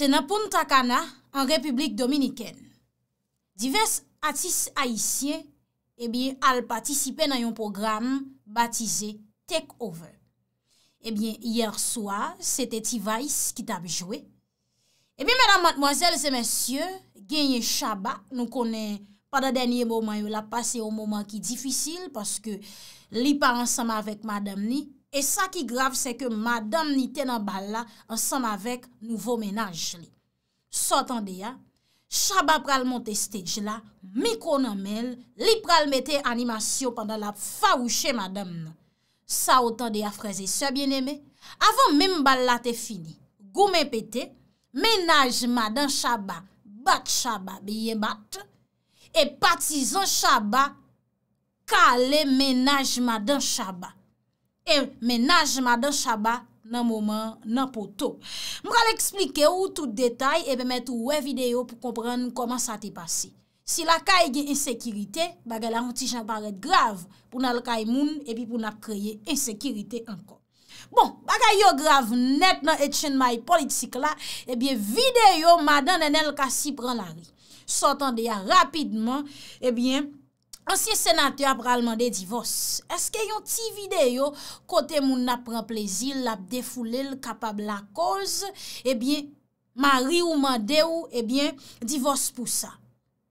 Se napoun takana an republik dominiken, divers atis aisyen eh al patisipe nan yon program batize Takeover. Ebyen, eh yerswa, sete ti vayis ki tabi eh jwe. Ebyen, mèdam matmoazel se mèsyen, genye shaba, nou konen pa da denye mouman yo la pase yon mouman ki difisil paske li pa ansama avèk madame ni. E sa ki grav se ke madame nite nan balla ansanm avek nouvo menaj li. Sa otan de ya, chaba pral monte stedj la, mikronan mel, li pral mete animasyon pandan la fawouche madame nou. Sa otan de ya freze, se bieneme, avon men balla te fini. Gou men pete, menaj madame chaba, bat chaba biye bat, e patizan chaba, kale menaj madame chaba. E menaj mada chaba nan mouman nan poto. Mwen kal eksplike ou tout detay e bemet ou we videyo pou komprenn koman sa te pase. Si la ka yge e insekirite, baga la honti jan paret grav pou nan laka y e moun epi pou nan kreye insekirite ankon. Bon, baga yo grav net nan etchen may politik la, ebyen videyo mada nen elka si pran la ri. Sotan de ya rapidman, ebyen... Ansiye senate ap ral mande divos, eske yon ti videyo kote moun ap pran plezi l ap defoule l kapab la koz, ebyen mari ou mande ou ebyen divos pou sa.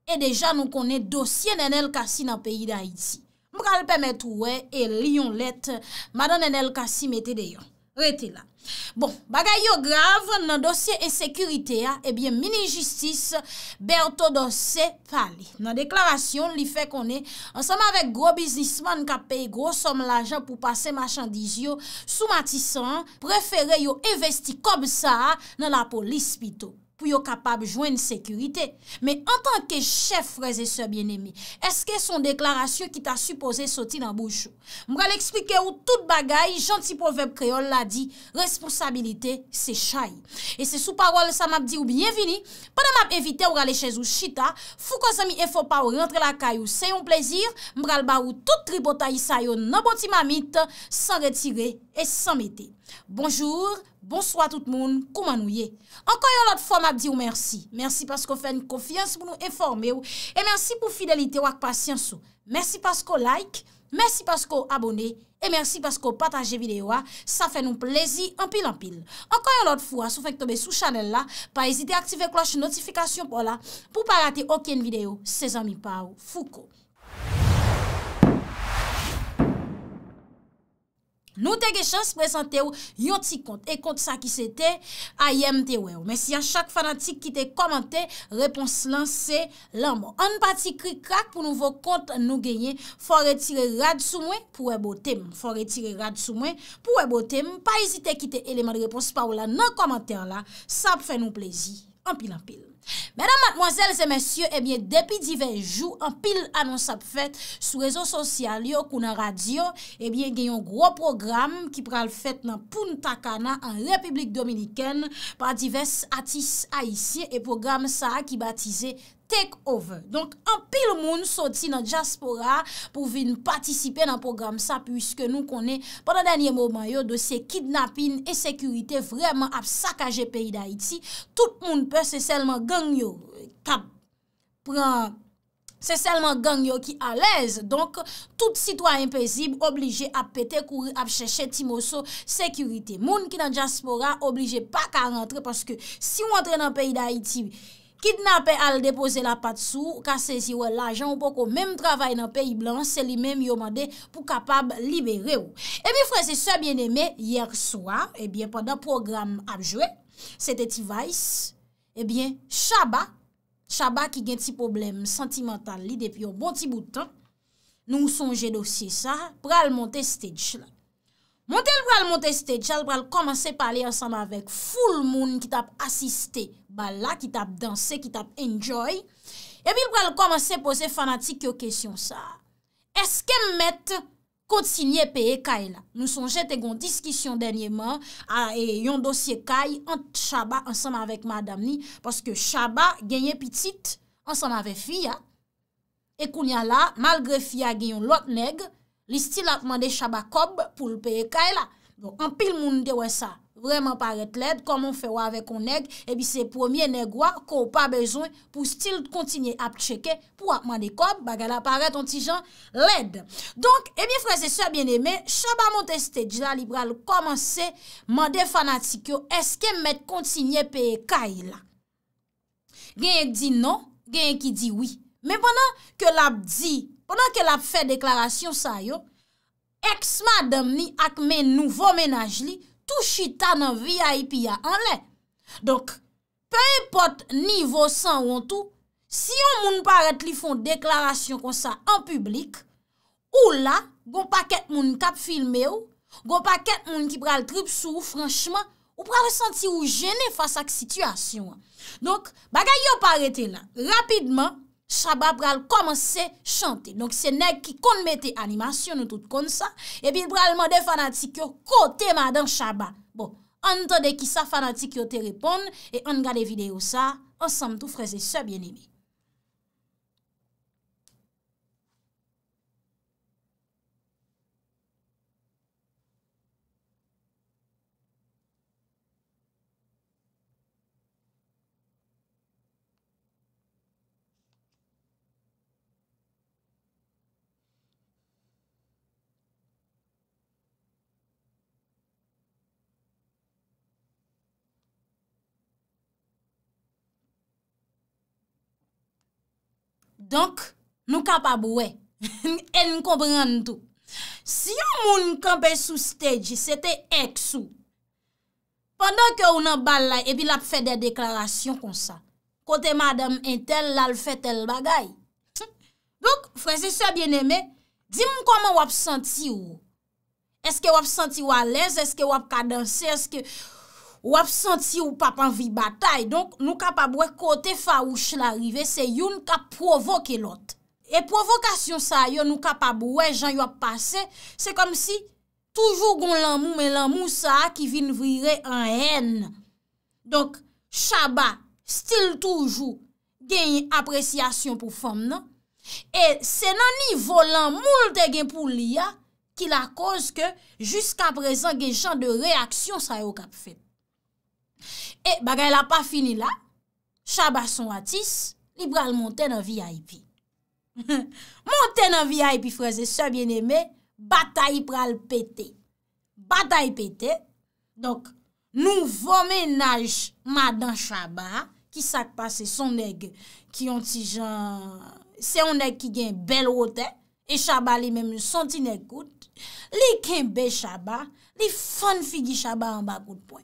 E deja nou konen dosye nenel kasi nan peyi da iti. M pral pemet wè e li yon let, madan nenel kasi mette deyon, rete la. Bon, bagay yo grav nan dosye e sekurite a, ebyen eh mini-justis bè an to dosye pali. Nan deklarasyon li fè konè, ansanm avèk gro biznisman ka pey gro som l'ajan pou pase machandiz yo sou matisan, prefere yo investi kob sa nan la polis pito. pou yo kapab jwen n sekurite. Me entan ke chef reze se bien emi, eske son deklarasyon ki ta supose soti nan bouchou. Mral eksplike ou tout bagay, janti povep kreol la di, responsabilite se chay. E se sou parol sa map di ou bienvini, padan map evite ou rale chez ou chita, fou ko zami e fopaw rentre la kay ou se yon plezir, mral ba ou tout tri bota yi sayon nan boti mamit, san retire et san mete. Bonjour, Bonsoy a tout moun, kouman ou ye. Anko yon lot fwa m ap di ou mersi. Mersi pasko fèn kofiyans pou nou eforme ou. E mersi pou fidelite wak pasyans ou. Mersi pasko like. Mersi pasko abone. E mersi pasko pataje videyo a. Sa fè nou plezi anpil anpil. Anko yon lot fwa sou fèk tobe sou chanel la. Pa ezite aktive kloche notifikasyon pou la. Pou pa rate okyen videyo. Sezan mi pa ou. Fouko. Nou te ge chans prezante ou yon ti kont, e kont sa ki se te ayem te we ou. Men si an chak fanatik ki te komante, repons lan se lan mo. An pati krik krak pou nou vo kont nou genye, fon retire rad sou mwen pou e botem. Fon retire rad sou mwen pou e botem. Pa ezite ki te eleman repons pa ou la nan komante an la, sap fe nou plezi. An pil an pil. Madame, mademoiselles et messieurs, eh bien, depuis divers jours, en pile annonce à la fête, sous réseau social et au Kouna Radio, eh bien, il y a un gros programme qui prend la fête dans Punta Cana, en République Dominicaine, par divers artistes haïsiers, et programme ça a qui baptisé Tampere. takeover. Donk, an pil moun soti nan Jaspora, pou vin patisipe nan program sa, pwiske nou konen, pandan danyen moun mayon, de se kidnapin e sekurite, vreman ap sakaje peyi da iti, tout moun pe, se selman gangyo, kab, pran, se selman gangyo ki alez, donk, tout sitwa impesib, oblije ap pete, kouri ap cheshe ti moso, sekurite. Moun ki nan Jaspora, oblije pa ka rentre, paske si moun entre nan peyi da iti, Kit na pe al depose la pat sou, ka sezi ou el lajan ou pok ou menm travay nan peyi blan, se li menm yo mande pou kapab libere ou. E mi fwese sebyen eme, yer swa, ebyen, pandan program apjwe, se te ti vayse, ebyen, shaba, shaba ki gen ti problem sentimental li depi yo bon ti boutan, nou sonje dosye sa, pral monte stage la. Montel pral monteste, djal pral komanse pale ansan avèk, ful moun ki tap asiste, bala, ki tap danse, ki tap enjoy, epi pral komanse pose fanatik yo kesyon sa, eske m met kontinye pe e kay la? Nou son jete gon diskisyon denye man, a e, yon dosye kay, ant chaba ansan avèk madam ni, paske chaba genye pitit ansan avèk fia, e kounya la, malgre fia genyon lot negre, li stil akman de chaba kob pou l'peye kay la. Anpil moun dewe sa, vreman paret led, koman fewa avek on neg, ebi se pwomye negwa, kou pa bezon pou stil kontinye ap cheke, pou akman de kob, baga la paret ontijan led. Donk, ebi frese se bieneme, chaba monteste di la libral komanse, mande fanatikyo, eske mwen kontinye peye kay la. Genye di non, genye ki di oui. Men pwana ke lab di konwen, Pendan ke la fè deklarasyon sa yo, ex-madam ni ak men nouvo menaj li, tou chita nan VIP ya anè. Donk, pey pot nivou san ou an tou, si yon moun paret li foun deklarasyon kon sa an publik, ou la, goun pa ket moun kap filme ou, goun pa ket moun ki pral trip sou, franchman, ou pral senti ou jene fasa ak situasyon. Donk, bagay yo parete la, rapidman, Shaba pral komanse chante. Donk se nek ki konmete animasyon nou tout kon sa. E pi pral man de fanatik yo kote man dan Shaba. Bon, an ton de ki sa fanatik yo te repon. E an gade video sa. Ansam tou freze se bienimi. Donk, nou kapab wè, el nou komprenn tout. Si yon moun kampè sou stèdji, sète ek sou. Pendan ke ou nan balay, epi lap fè de deklarasyon kon sa. Kote madame intel, lal fè tel bagay. Donk, frezi sou a bien emè, di moun koman wap santi ou. Eske wap santi ou alèz, eske wap kadansè, eske... wap santi ou papan vi batay, donk nou kapabwe kote fa ouche la rive, se youn kap provoke lot. E provokasyon sa yo nou kapabwe, jan yop pase, se kom si toujou goun lanmou, men lanmou sa a ki vin vire an en. Donk shaba, stil toujou, gen apresyasyon pou fom nan, e se nan ni volan moul te gen pou liya, ki la koz ke, jiska prezan gen jan de reaksyon sa yo kap fete. Eh, bagay la pa fini la, chaba son atis, li pral monten nan VIP. Monten nan VIP, freze, sa bien eme, batay pral pete. Batay pete, donc, nou vomenaj madan chaba, ki sak pase son neg ki yon ti jan, se yon neg ki gen bel ote, e chaba li menm son ti nekout, li kenbe chaba, li fon figi chaba an bakout poy.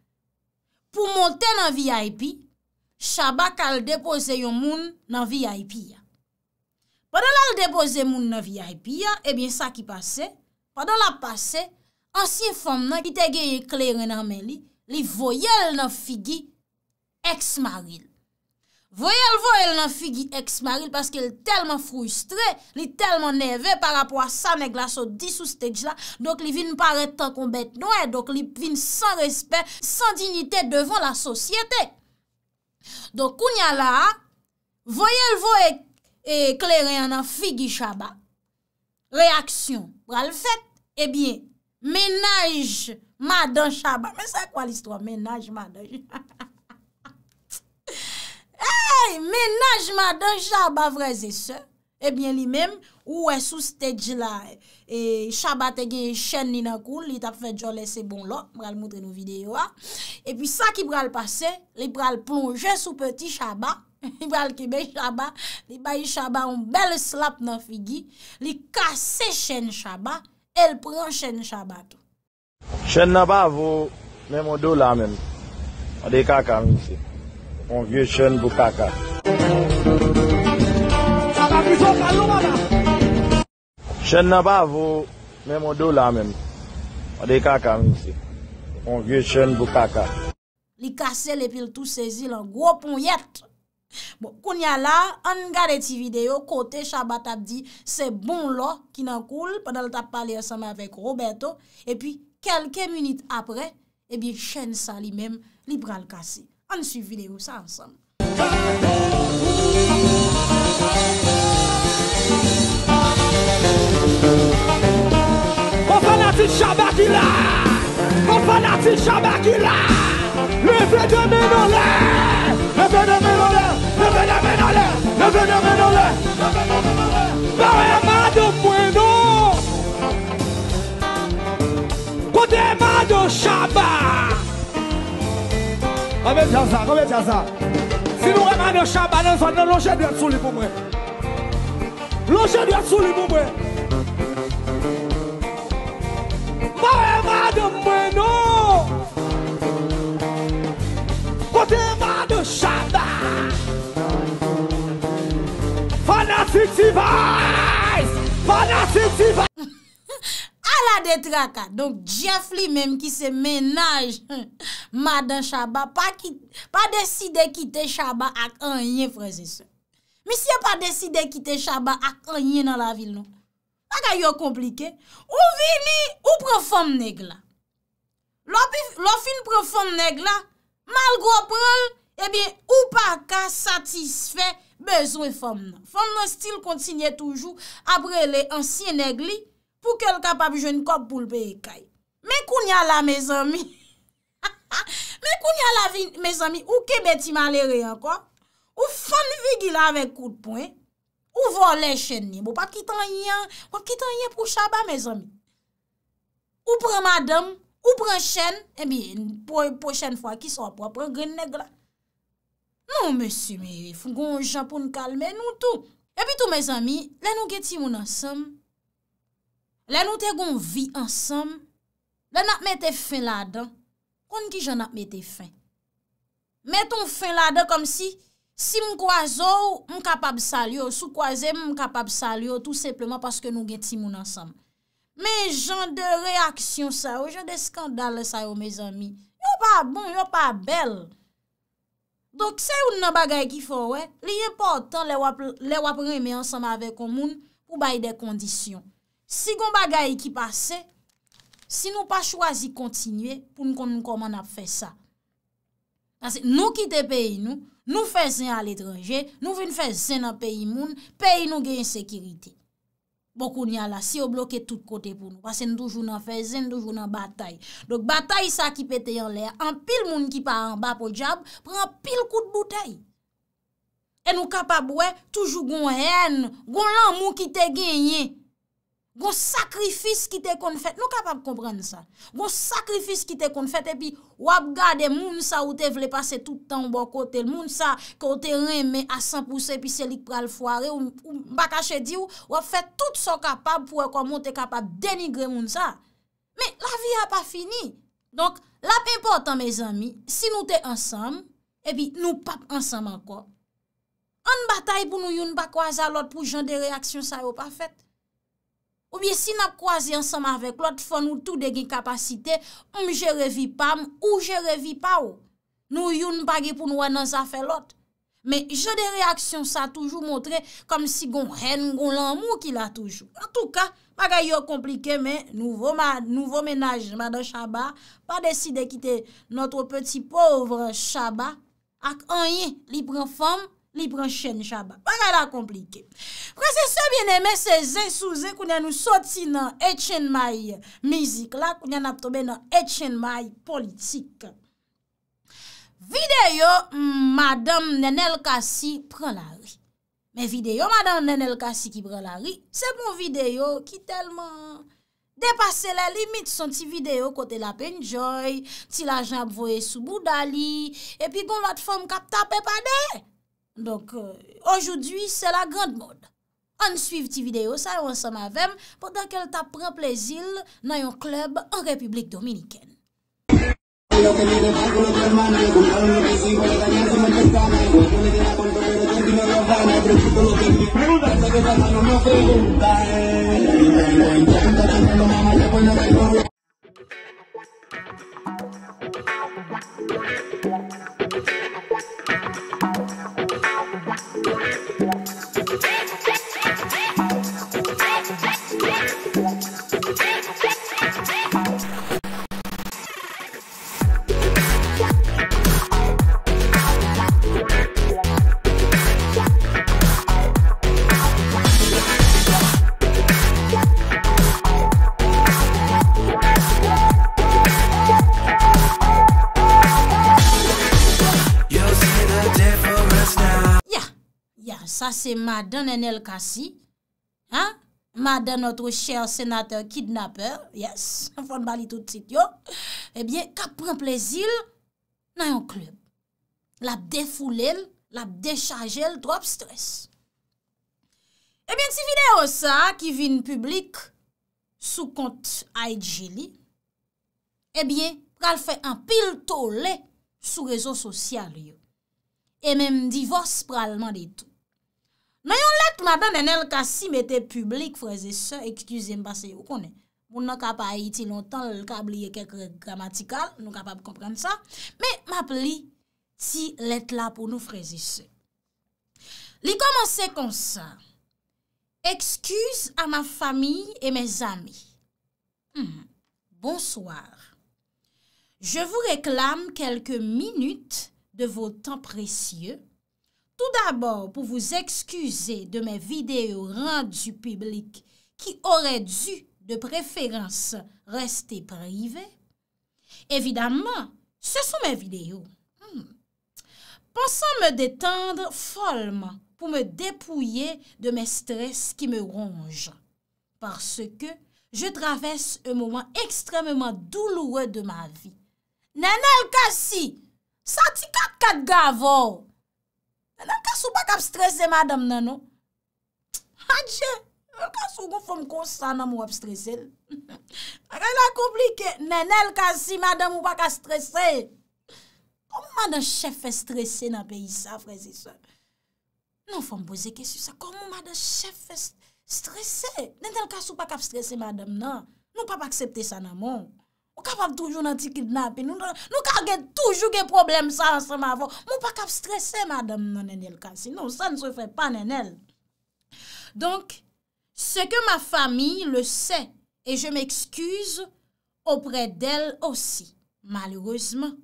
pou montè nan VIP, Shabak al depose yon moun nan VIP-ya. Padol al depose moun nan VIP-ya, ebyen eh sa ki pase, padol ap pase, ansye fòm nan ki te geye kleren nan men li, li voyel nan figi, ex-maril. Voyelvo el nan figi ex-maril paske el telman frustre, li telman neve par apwa sa mek la so disou stedj la, dok li vin pare tan konbet noue, dok li vin san respet, san dignite devon la sosyete. Dok kounya la, voyelvo ekleren nan figi Shaba, reaksyon, pral fèt, ebyen, eh menaj madan Shaba, men sa kwa listwa, menaj madan Shaba, Menajman dan chaba vreze se Ebyen li mem Ouwe sou stedj la Chaba tege chen ninakou Li tap fe jolese bon lo Epy sa ki pral pase Li pral plonje sou peti chaba Li pral kebe chaba Li bayi chaba un bel slap nan figi Li kase chen chaba El pran chen chaba to Chen naba vo Memo do la men A de kaka monsi On vye chen bou kaka. Chen nabavou, mèm o dou la mèm. O de kaka mèm si. On vye chen bou kaka. Li kase le pil tou sezil an gwo pou nyet. Bon, koun ya la, an gade ti video, kote chabat apdi, se bon lo ki nan koul, padal ta pali asama avèk Roberto, e pi kelke minute apre, e eh bi chen sa li mèm li pral kase. On suit vidéo ça ensemble. de de de An men diya sa, an men diya sa Si nou reman yo chaban an son nan lonche diya souli pou mwen Lonche diya souli pou mwen Ma reman de mwen nou Kote reman de chaban Fanatic device Fanatic device Etraka, donk Jeff li menm ki se menaj Madame Chabat pa deside kite Chabat ak anyen freze se. Misye pa deside kite Chabat ak anyen nan la vil nou. Paka yo komplike. Ou vini, ou pre fom negla. Lo fin pre fom negla, malgo prel, e eh bin, ou pa ka satisfe bezon fom nan. Fom nan stil kontinye toujou apre le ansyen negli, pou kèl kapab jwen kòp poulpe e kay. Mè koun yal la, mè zanmi. Mè koun yal la, mè zanmi, ou kebeti malere anko, ou fon vigi la ve koutpoun, ou volè chen ni, ou pa kitan yan, ou pa kitan yan pou chaba, mè zanmi. Ou pran madame, ou pran chen, ebi, pochen fwa ki so apropre, gen neg la. Non, mè si, mè, foun goun japon kalme nou tou. Ebi tou, mè zanmi, lè nou geti moun ansem, Le nou te goun vi ansam, le nap mette fin la dan, kon ki jan ap mette fin. Mette un fin la dan kom si, si m kwa zo, m kapab sal yo, sou kwa ze, m kapab sal yo, tout sepleman paske nou geti moun ansam. Men jan de reaksyon sa yo, jan de skandal sa yo, me zami. Yo pa bon, yo pa bel. Dok se yon nan bagay ki fo we, liye potan le wap reme ansam avek moun pou baye de kondisyon. Si goun bagay ki pase, si nou pa chwazi kontinye, pou nou kon nou koman ap fe sa. Nan se nou kite peyi nou, nou fe zin al etranje, nou vin fe zin ap peyi moun, peyi nou genye sekirite. Boko niya la, si yo bloke tout kote pou nou, pasen doujou nan fe zin, doujou nan batay. Dok batay sa ki pete yon lè, an pil moun ki pa an ba po jab, pran pil kout boutei. E nou kapabwe, toujou goun en, goun lan moun ki te genye. Gon sakrifis ki te kon fèt, nou kapap komprenne sa. Gon sakrifis ki te kon fèt epi wap gade moun sa ou te vle pase toutan bo kote. Moun sa kote reme asan pousse epi selik pral foare ou bakache di ou wap fèt tout son kapap pou e wakon moun te kapap denigre moun sa. Me la vi ha pa fini. Donk la pe importan me zami, si nou te ansam, epi nou pap ansam anko. An batay pou nou yon bakwaza lot pou jan de reaksyon sa yo pa fèt. Ou biye si na kwa zi ansam avek lot, fon nou tou de gen kapasite, oum jerevi pam, ou jerevi pa ou. Nou yon pa ge pou nou anan zafel lot. Me, jode reaksyon sa toujou montre, kom si gon hen, gon lan mou ki la toujou. An tou ka, baga yo komplike, me, nouvo menaj, madan Shaba, pa deside kite noto peti povre Shaba, ak anye, lipran fom, Li pran chen chaba, pa gada komplike. Prase se bien eme se zè sou zè kounen nou soti nan etchen may mizik la, kounen ap tobe nan etchen may politik. Videyo, madame nenel kasi pran la ri. Me videyo, madame nenel kasi ki pran la ri, se bon videyo ki telman depase le limit son ti videyo kote la penjoy, ti la jamb voye sou budali, epi bon lot fòm kap tap epadey. Donk, euh, anjou dwi, se la grand mod. An suiv ti video sa, an son mavem, podan ke l tap pran plezil nan yon klub an Republik Dominiken. madan en el kasi, madan notre chèr senatèr kidnappèr, yes, an fon bali tout sit yo, ebyen, eh ka pran plezil, nan yon klub, lap defoulèm, lap déchagèl drop stress. Ebyen, eh si videyo sa, ki vin publik, sou kont Aijili, ebyen, eh pral fè an pil tole, sou rezon sosyal yo, e mèm divos pralman ditou. Nou yon let mwen apen nen el ka si mette publik freze se, ekskuze m basen yon konen. Moun nou kapay iti lontan, el ka bliye kek gramatikal, nou kapab kompren sa, men map li ti let la pou nou freze se. Li komanse kon sa, ekskuze a ma famiye e me zami. Hmm. Bonswar, je vou reklam kelke minut de vo tan precieu Tout d'abord, pour vous excuser de mes vidéos rendues publiques qui auraient dû, de préférence, rester privées. Évidemment, ce sont mes vidéos. Hmm. Pensant me détendre follement pour me dépouiller de mes stress qui me rongent. Parce que je traverse un moment extrêmement douloureux de ma vie. Nenel Kassi, ça ti Nè l kase ou pa kap strese madam nan nou? Hadje, l kase ou kon fòm kon sa nan mou ap strese l? Rè la komplike, nè l kase si madam ou pa kap strese? Kòm mou mè de chefe strese nan pe yisa, frezi sa? Non fòm boze kes yisa, kòm mou mè de chefe strese? Nè l kase ou pa kap strese madam nan? Non pa pa aksepte sa nan moun? Ou kap ap toujou nan ti kidnape, nou kar gen toujou gen problem sa an seman avon. Mou pa kap stresse madam nan en el kansi, nou sa ne se fè pa nan en el. Donk, se ke ma fami le se, e je m'ekskuse opre del osi. Malreusement,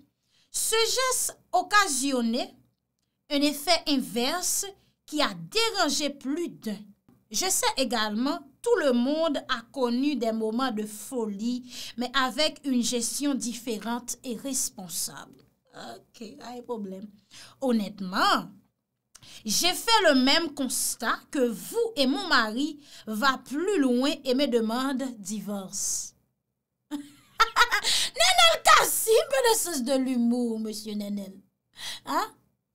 se jes okasyone, un efè inverse ki a deranje plu den. Je se egalman, tout le monde a connu des moments de folie, mais avec une gestion différente et responsable. Ok, pas de problème. Honnêtement, j'ai fait le même constat que vous et mon mari va plus loin et me demande divorce. Nenel Kassi, un peu de de l'humour, monsieur Nenel. Hein?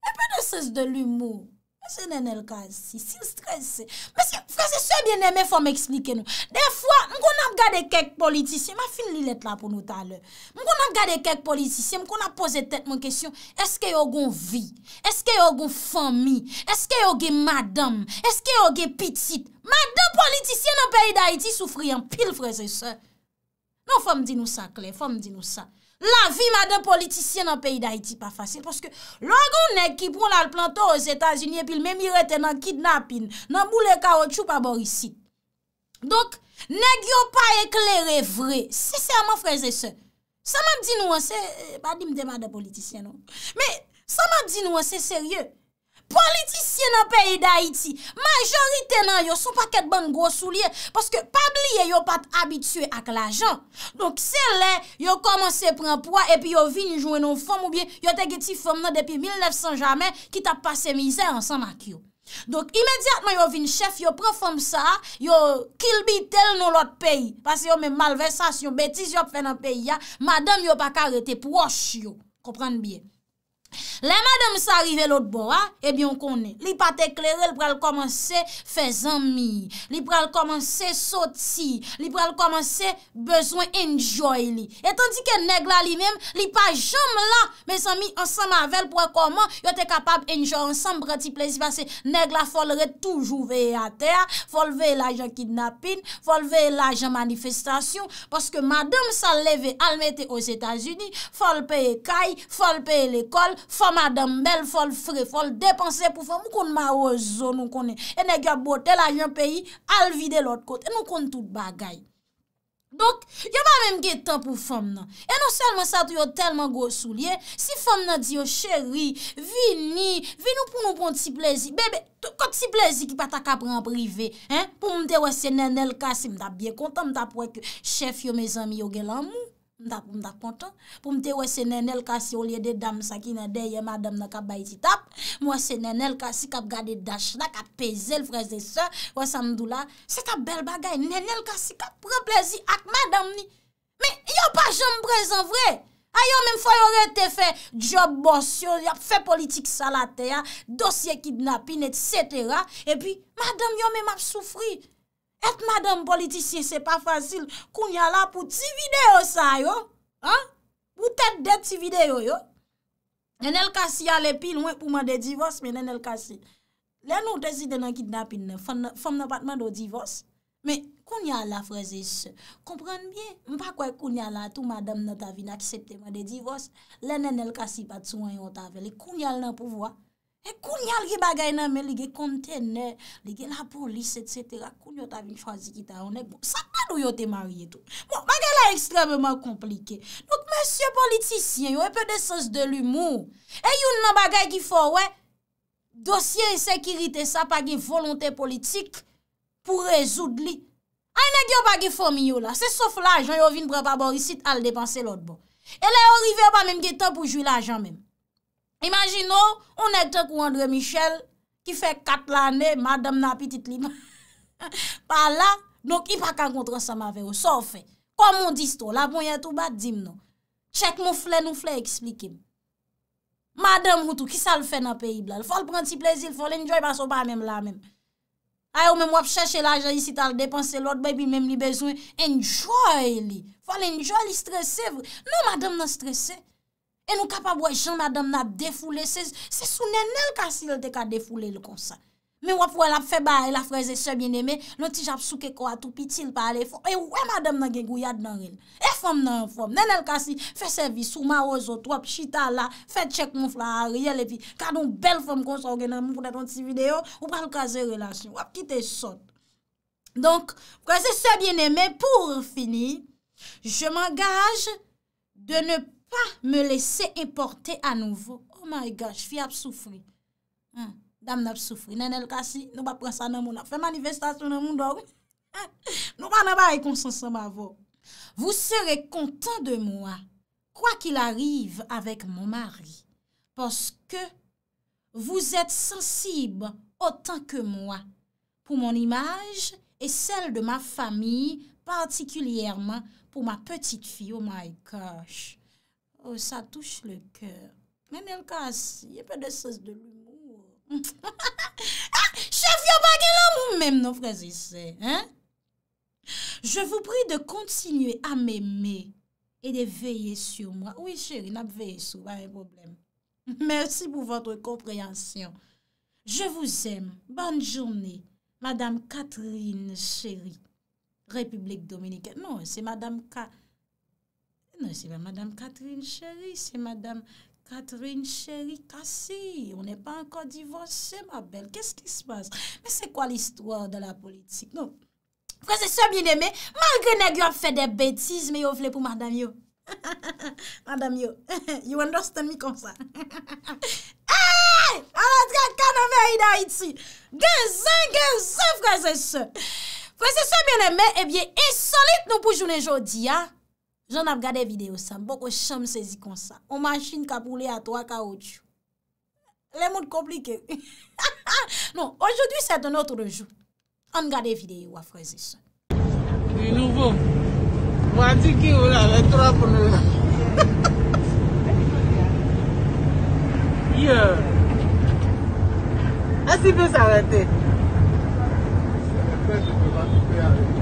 Un peu de sens de l'humour. Mwen se nen el ka si, si ou stresse. Mwen se, mwen se, se bien eme fò mè eksplike nou. De fwa, mwen kon ap gade kek politisyen, mwen fin li let la pou nou talè. Mwen kon ap gade kek politisyen, mwen kon ap pose tèt mwen kesyon, eske yon gon vi, eske yon gon fami, eske yon gen madame, eske yon gen pitit. Madame politisyen an peyi da iti soufri an pil, mwen se se. Non fòm di nou sa kle, fòm di nou sa. La vi madè politisyen an peyi d'Haïti pa fasyl. Pòske lò gò nèk ki proun al planto o Zetazunye pil mèmi rete nan kidnapin nan boule ka o tchoupa borisi. Donk, nèk yo pa eklerè vre, sè sè a man freze sè. Sè ma di nou an sè, eh, pa di mdè madè politisyen an. Non. Mè, sè ma di nou an sè sèryè. politisyen nan peyi da iti, majorite nan yo sou pa ket ban gwo sou liye, paske pabliye yo pat abitue ak la jan. Donk se le, yo komanse pren pwa, epi yo vin jouen nou fom ou bie, yo te geti fom nan depi 1900 jamen, ki tap pase mizè ansan ak yo. Donk imediatman yo vin chef, yo pren fom sa, yo kilbi tel nou lot peyi, paske yo men malve sa, si yo betis yo pren nan peyi ya, madame yo pa karete pwosh yo, kompran biye. Le madame sa arrive lout bo a, ebyon konen, li pa te klere, li prel komanse fe zanmi, li prel komanse soti, li prel komanse bezwen enjoy li. Etan di ke negla li mem, li pa jom la, me zanmi ansan mavel prekoman, yo te kapab enjoy ansan bre ti plezi, pase negla folre toujou veye a ter, folveye laje kinapin, folveye laje manifestasyon, poske madame sa leve almete o Zetazuni, folpeye kay, folpeye le kol, Fom adan, bel fol, fre fol, depanse pou fom, mou kon ma ozo nou konen. E negya bot, el a yon peyi, al vide l ot kote. E nou kon tout bagay. Dok, yon pa menm gen tan pou fom nan. E nou selman sa tou yo telman gosou liye. Si fom nan di yo, cheri, vini, vini pou nou pon ti plezi. Bebe, kon ti plezi ki pa ta kapran prive. Pon mou de wese nen el kase mda bie, kontan mda pou ek chef yo me zami yo gelan mou. Mta pou mta konton, pou mte wese nenel kasi olye de dam sa ki nan deye madam nan kap bayi ti tap, mwese nenel kasi kap gade dash nak ap peze l frez de se, wese amdou la, se ta bel bagay, nenel kasi kap pre plezi ak madam ni. Me, yo pa jom prezant vre, a yo men fwa yo re te fe job borsyon, fe politik salate ya, dosye kidnapin et se te ra, e pi madam yo men ap soufri. Et madame politisye se pa fasil, kounyala pou ti videyo sa yo, an, pou tet det ti videyo yo. Nen el kasi ale pil, wè pou mande divos, men nen el kasi. Len ou te zide nan kidnapin, fon nan patman do divos, men kounyala freze se. Kompren bien, mpa kwe kounyala tou madame notavi na aksepte mande divos, len nen el kasi pati sou an yon taveli, kounyala nan pou vwa. E kou nyal ge bagay nan men, lege kontene, lege la polis, et cetera, kou nyo ta vin fazi kita, ane bon. Sakman ou yo te marye tout. Bon, bagay la ekstremement komplike. Nouk monsye politisyen, yo epe de sos de l'humour. E yon nan bagay ki fò, wè, dosye e sekirite sa pagin volontè politik pou rezoud li. Aine ge yo bagay fò miyo la, se sof la ajan yo vin bre pa borisit al depanse lot bon. E le yo rive yo pa menm ge ten pou jwi la ajan menm. Imagin nou, on ek te kou Andre Michel, ki fe kat l'anè, madame nan apitit li nan. Pa la, nou ki pa kan kontre sa ma veyo, sa ou fe. Kom moun dis to, la moun yetou bat, dim nou. Chek moun fle, moun fle, eksplikim. Madame moutou, ki sa l fe nan peyi blal? Fole pren ti plezil, fole njoy baso pa anèm la men. Ayo mè mwap chèche la jayi si tal depanse l'ot, bebi mèm li bezwen, njoy li. Fole njoy li stressev. Nou madame nan stressev. E nou kapab wè jan madam nan defoule, se sou nenel kasi lè te ka defoule lè konsa. Men wè wè pou wè lè ap feba, lè ap fraze se bienemè, lè ti jap sou keko atou, pi ti lè pa alè fò, e wè madam nan genkou yad nan rin. E fòm nan fòm, nenel kasi fè servis, sou ma ozot, wè ap chita la, fè tchèk moun fò la, a rye lè pi, kade nou bel fòm konsa, wè nan moun fòlè ton ti video, wè pa lè kaze relasyon, wè ap kite sot. Donk, fraze se pa me lese importe anouvo. Oh my gosh, fi ap soufri. Dam nap soufri. Nen el kasi, nou ba pransa nan mou nan. Fè manifestasyon nan mou do. Nou ba nan ba rekonsensan ma vò. Vou sere kontan de mou. Kwa ki l'arrive avèk mou mari. Poske, vou zèt sensib otan ke mou. Pou moun imaj, e sel de ma fami, partikulyèrman pou ma petite fi. Oh my gosh. Oh, sa touche le kèr. Mè mè l ka ansi, yè pè de sos de l'humour. Ah, chef, yò bagè lan mè mèm non frèzise. Je vous prie de continue amèmè et de veye sur moi. Ouye chéri, nan veye sou, wè mè mèm. Mèrsi pou vòtre kompréansyon. Je vous mèm. Ban jounè, madame Catherine chéri. Republique Dominique. Non, se madame Catherine. Non, se mè Madame Catherine Cherie, se Madame Catherine Cherie Cassie. On nè pa ankon divose, se mè belle. Kè s'ki s'passe? Mè se kwa l'histoire de la politik? Non. Fransese, mè mè, mal genè gyo ap fè de bètise, mè yo fè pou madame yo. Madame yo, you understand mi kon sa. Hey! A vantre a kaname aida iti. Gèzè, gèzè, fransese. Fransese, mè mè, ebyè, e solit nou pou jounen jodi, ha? joun ap gade videyo sa, bok ou chanm sezi kon sa, ou manjin ka poule a to a ka odyo. Le moun komplike. Non, ojoudu se te not rejou. An gade videyo a freze son. Di nouvoum, mwa di ki ou la, le tra pou nou la. Ye, a si pe sa vete. A si pe sa vete.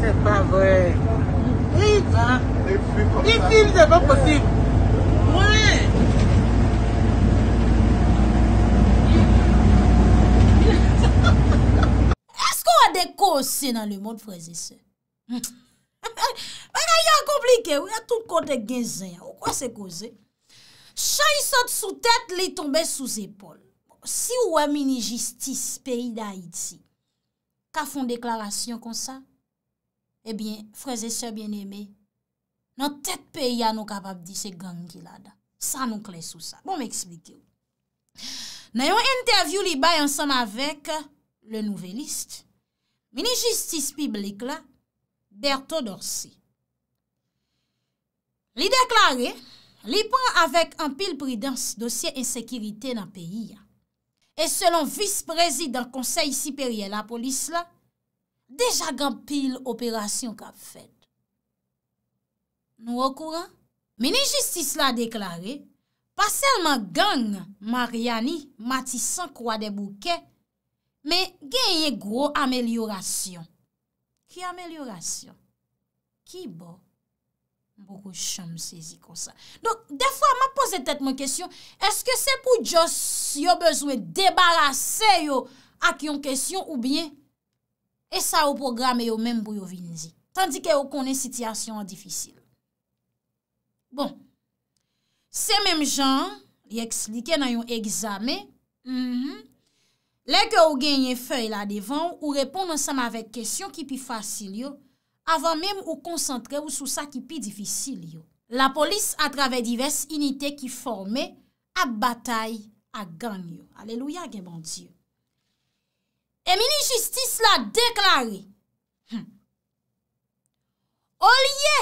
C'est pas vrai. Rit. Rit, il n'est pas possible. Mouè. Est-ce qu'on a des causes dans le monde, frère Zese? Hmm. Ben, y'a y'a complique. Y'a tout contre les gazins. Ou quoi c'est causé? Chant, il saute sous tête, l'est tombé sous épaule. Si ou amini justice, pays d'Haïti, k'a fon deklarasyon kon sa? Ebyen, freze se byen eme, nan tet peya nou kapap di se gangi la da. Sa nou kle sou sa. Bon m'eksplike ou. Nayon interview li bay ansan avek le nouveliste, mini-justis piblik la, Bertaud Orsi. Li deklare, li pran avek an pil pridans dosye insekirite nan peyi ya. E selon vis prezident konsey siperye la polis la, deja gan pil operasyon ka fèd. Nou wè kouran? Meni justice la deklare, pa selman gang Mariani, mati san kwa de bouke, men genye gro amelyorasyon. Ki amelyorasyon? Ki bo? Mou kou chan msezi kon sa. Donk, defwa, ma pose tèt mwen kesyon, eske se pou Jos yo bezwe debarase yo ak yon kesyon ou bien E sa ou programe yo menm pou yo vinzi. Tandike ou konen sityasyon an difisil. Bon, se menm jan, li eksplike nan yon egzame, mhm, leke ou genye fey la devan, ou repon nan sama avek kesyon ki pi fasil yo, avan menm ou konsantre ou sou sa ki pi difisil yo. La polis atrave divers inite ki forme, a batay, a gang yo. Aleluya gen bon diyo. et mini-justis la deklare. Hm. Oliye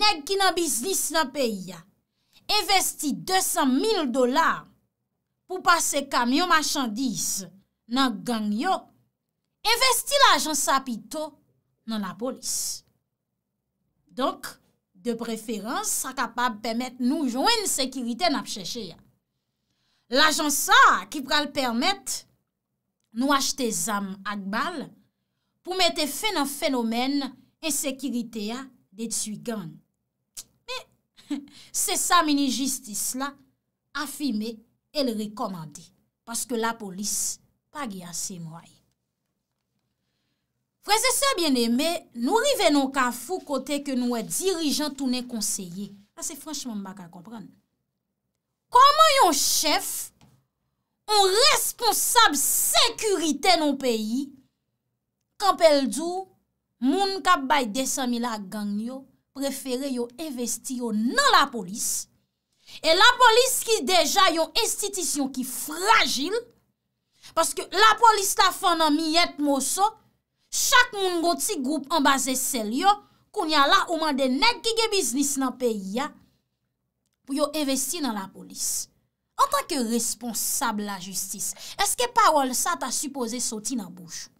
neg ki nan biznis nan peyi, investi 200 000 dolar pou pase kamyon machandis nan gangyo, investi l'ajansa apito nan la polis. Donk, de preferans, sa kapab pemet nou jwen sekirite nan apcheche. L'ajansa ki pral pemet Nou achte zam akbal pou mette fen an fenomen ensekirite ya de tsuigan. Me, se sa mini jistis la, afime el rekomande. Paske la polis pa ge yase mwaye. Freze se bieneme, nou rive non ka fou kote ke nou e dirijan tou ne konseye. Sa se franchman mba ka kompran. Koman yon chef... ou responsab sekurite nou peyi, kampel djou, moun kap bay 200 mila gang yo, prefere yo investi yo nan la polis, e la polis ki deja yon institisyon ki fragil, paske la polis la fan nan miyet moso, chak moun goti group anbaze sel yo, koun ya la ouman de nek ki ge biznis nan peyi ya, pou yo investi nan la polis. En tanke responsable la justice, eske parol sa ta suppose soti nan bouche?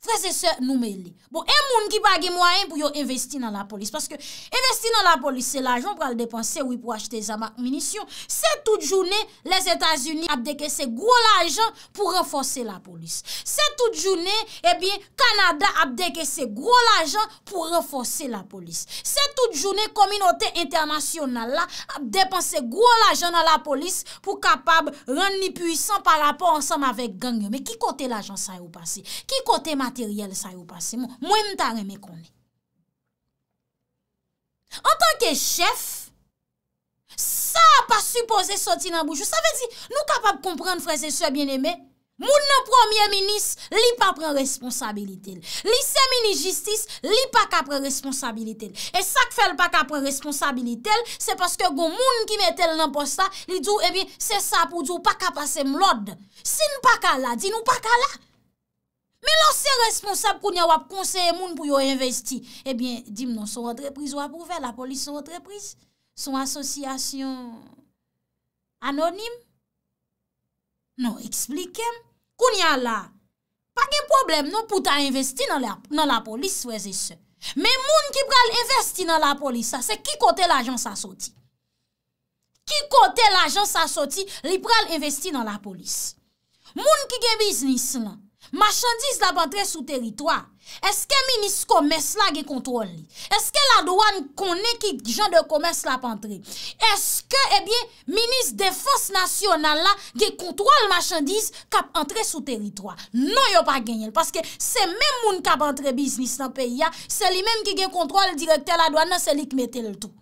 freze se noume li. Bon, e moun ki bagi mwaen pou yo investi nan la polis. Parce que investi nan la polis, se l'ajon pou al depanse, oui, pou achete zamak munisyon. Se tout jounè, les Etats-Unis ap deke se gwo l'ajon pou renforse la polis. Se tout jounè, e eh bie, Kanada ap deke se gwo l'ajon pou renforse la polis. Se tout jounè, kominote internasyonal la ap depanse se gwo l'ajon nan la polis pou kapab renni puisan par rapport ansanm avek gangyo. Me ki kote l'ajon sa yo pase? Ki kote ma materyel sa yo pase moun. Mwen ta reme konen. En tanke chef, sa pa suppose soti nan boujou. Sa vezi nou kapap kompren freze se bieneme, moun nan premier minis, li pa pren responsabilite. Li se mini jistis, li pa pren responsabilite. E sak fel pa pren responsabilite, se paske goun moun ki metel nan posta, li djou, ebi, eh se sa pou djou pa kapase mlod. Sin pa kala, di nou pa kala. Me lò se responsab koun ya wap konseye moun pou yo investi. Ebyen, eh dim non son wot repris wap pou ve? La polis son wot repris? Son asosyasyon anonim? Non, eksplikem? Koun ya la. Pa gen problem non pou ta investi nan la polis, wè zè se. Me moun ki pral investi nan la polis, sa se ki kote l'ajans a soti. Ki kote l'ajans a soti, li pral investi nan la polis. Moun ki gen biznis, nan. Machandise la pa entre sou teritwa, eske minis komes la ge kontrol li? Eske la douan kone ki jan de komes la pa entre? Eske, ebyen, eh minis de fos nasyonal la ge kontrol machandise kap entre sou teritwa? Non yo pa genyel, paske se men moun kap entre biznis nan peyi ya, se li men ki ge kontrol direktè la douan nan se li k metel tou.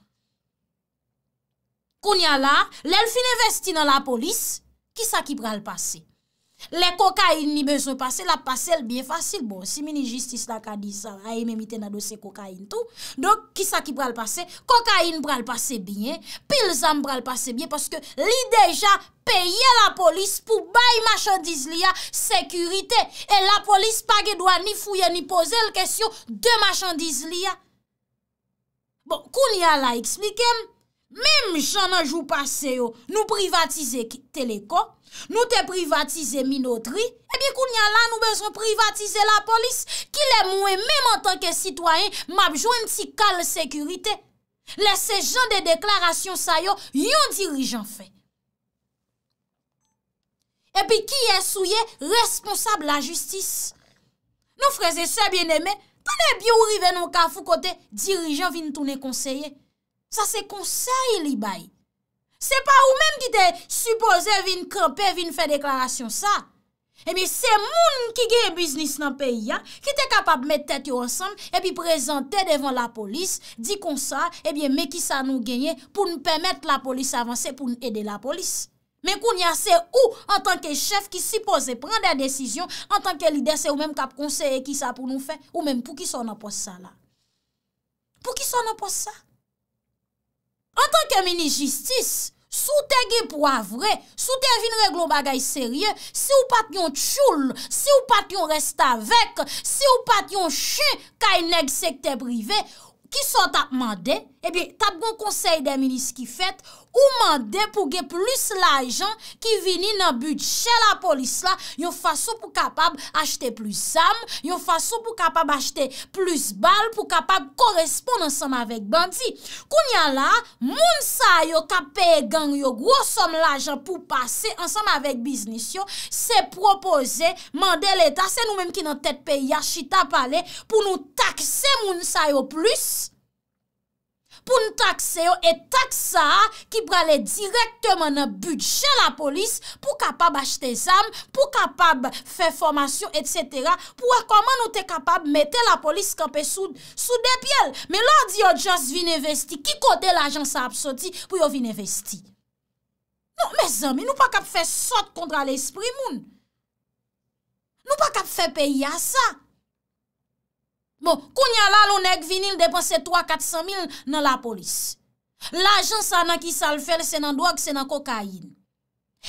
Koun ya la, lèl fin investi nan la polis, ki sa ki pral pase? Le kokain ni bezo pase, la pase el bien fasil. Bon, si mini justice la ka di sa, ayem emite na dose kokain tou. Don, kisa ki pral pase? Kokain pral pase bien, pil zan pral pase bien, paske li deja peye la polis pou bay machandiz li bon, ya, sekurite. E la polis page dwa ni fuyen ni pose el kesyon de machandiz li ya. Bon, kou ni ala eksplikem, mem chan anjou pase yo, nou privatize teleko, Nou te privatize minotri, ebi eh kou nyan lan nou bezon privatize la polis, ki le mwen menm an tanke sitwayen mapjou en ti kal sekurite. Lese jan de deklarasyon sa yo, yon dirijan fe. Ebi ki yon souye responsable la justis. Nou freze se bieneme, tene bi ou rive nou kafou kote dirijan vin toune konseye. Sa se konseye li bayi. Se pa ou menm ki te supose vin krepe, vin fe deklarasyon sa. Ebi eh se moun ki geye biznis nan peyi ya, ki te kapap met tete yo ansam, ebi prezante devan la polis, di konsa, ebi eh me ki sa nou genye pou nou pemet la polis avanse pou nou ede la polis. Men koun yase ou an tanke chef ki supose prende a desisyon, an tanke lider, se ou menm kap konseye ki sa pou nou fe, ou menm pou ki son apos sa la. Pou ki son apos sa? An tanke mini-justis, Sou te ge pou avre, sou te vin reglo bagay serye, se ou pat yon tchoul, se ou pat yon resta vek, se ou pat yon chen kay neg sekte prive, ki sou tap mande, ebi, tap gon konsey de milis ki fet, Ou mande pou ge plus lajan ki vini nan but che la polis la yo faso pou kapab achete plus sam, yo faso pou kapab achete plus bal, pou kapab koresponde ansam avèk bandi. Kou nyan la, moun sa yo ka peye gang yo grosom lajan pou pase ansam avèk biznis yo, se propose mande l'Etat, se nou menm ki nan tet peye yachita pale pou nou takse moun sa yo plus. pou n tak seyo e tak sa ki prale direktman nan butje la polis pou kapab achte zam, pou kapab fe formasyon, et cetera, pou akoman nou te kapab mette la polis kapè sou depyèl. Me lò di yo just vine vesti, ki kote l'ajans a apsoti pou yo vine vesti. Non, me zami, nou pa kap fe sot kontra l'espri moun. Nou pa kap fe peyi a sa. Bon, kounya la lo neg vinil depanse 3-400 mil nan la polis. La jan sa nan ki sal fel se nan doak se nan kokayin.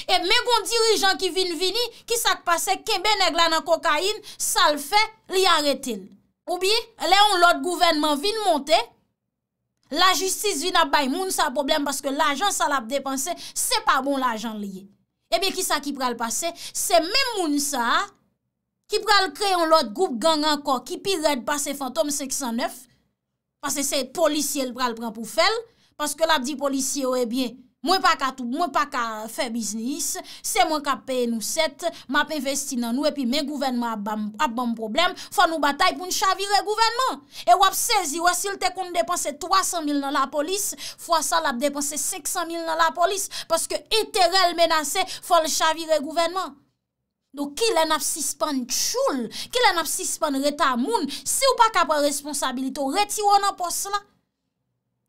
E mwen kon dirijan ki vin vini, ki sak pase kebe neg la nan kokayin, sal fel, li aretin. Ou bi, leon lot gouvenman vin monte, la jistis vin ap bay moun sa problem paske la jan sal ap depanse, se pa bon la jan liye. E bi ki sa ki pral pase, se mwen moun sa a, ki pral kre yon lot group gang anko, ki pi red pa se fantom 609, pase se polisye l pral pran pou fel, paske l ap di polisye, ou e bien, mwen pa ka toub, mwen pa ka fe biznis, se mwen ka pe nou set, ma pe vesti nan nou, epi men gouvenman ap bom problem, fwa nou batay pou n chavire gouvenman, e wap sezi, wasil te kon depanse 300 mil nan la polis, fwa sa l ap depanse 500 mil nan la polis, paske ite rel menase, fwa l chavire gouvenman, Do ki lè nap sispan choul, ki lè nap sispan reta moun, se ou pa kapwa responsabilite ou reti wè nan pos la.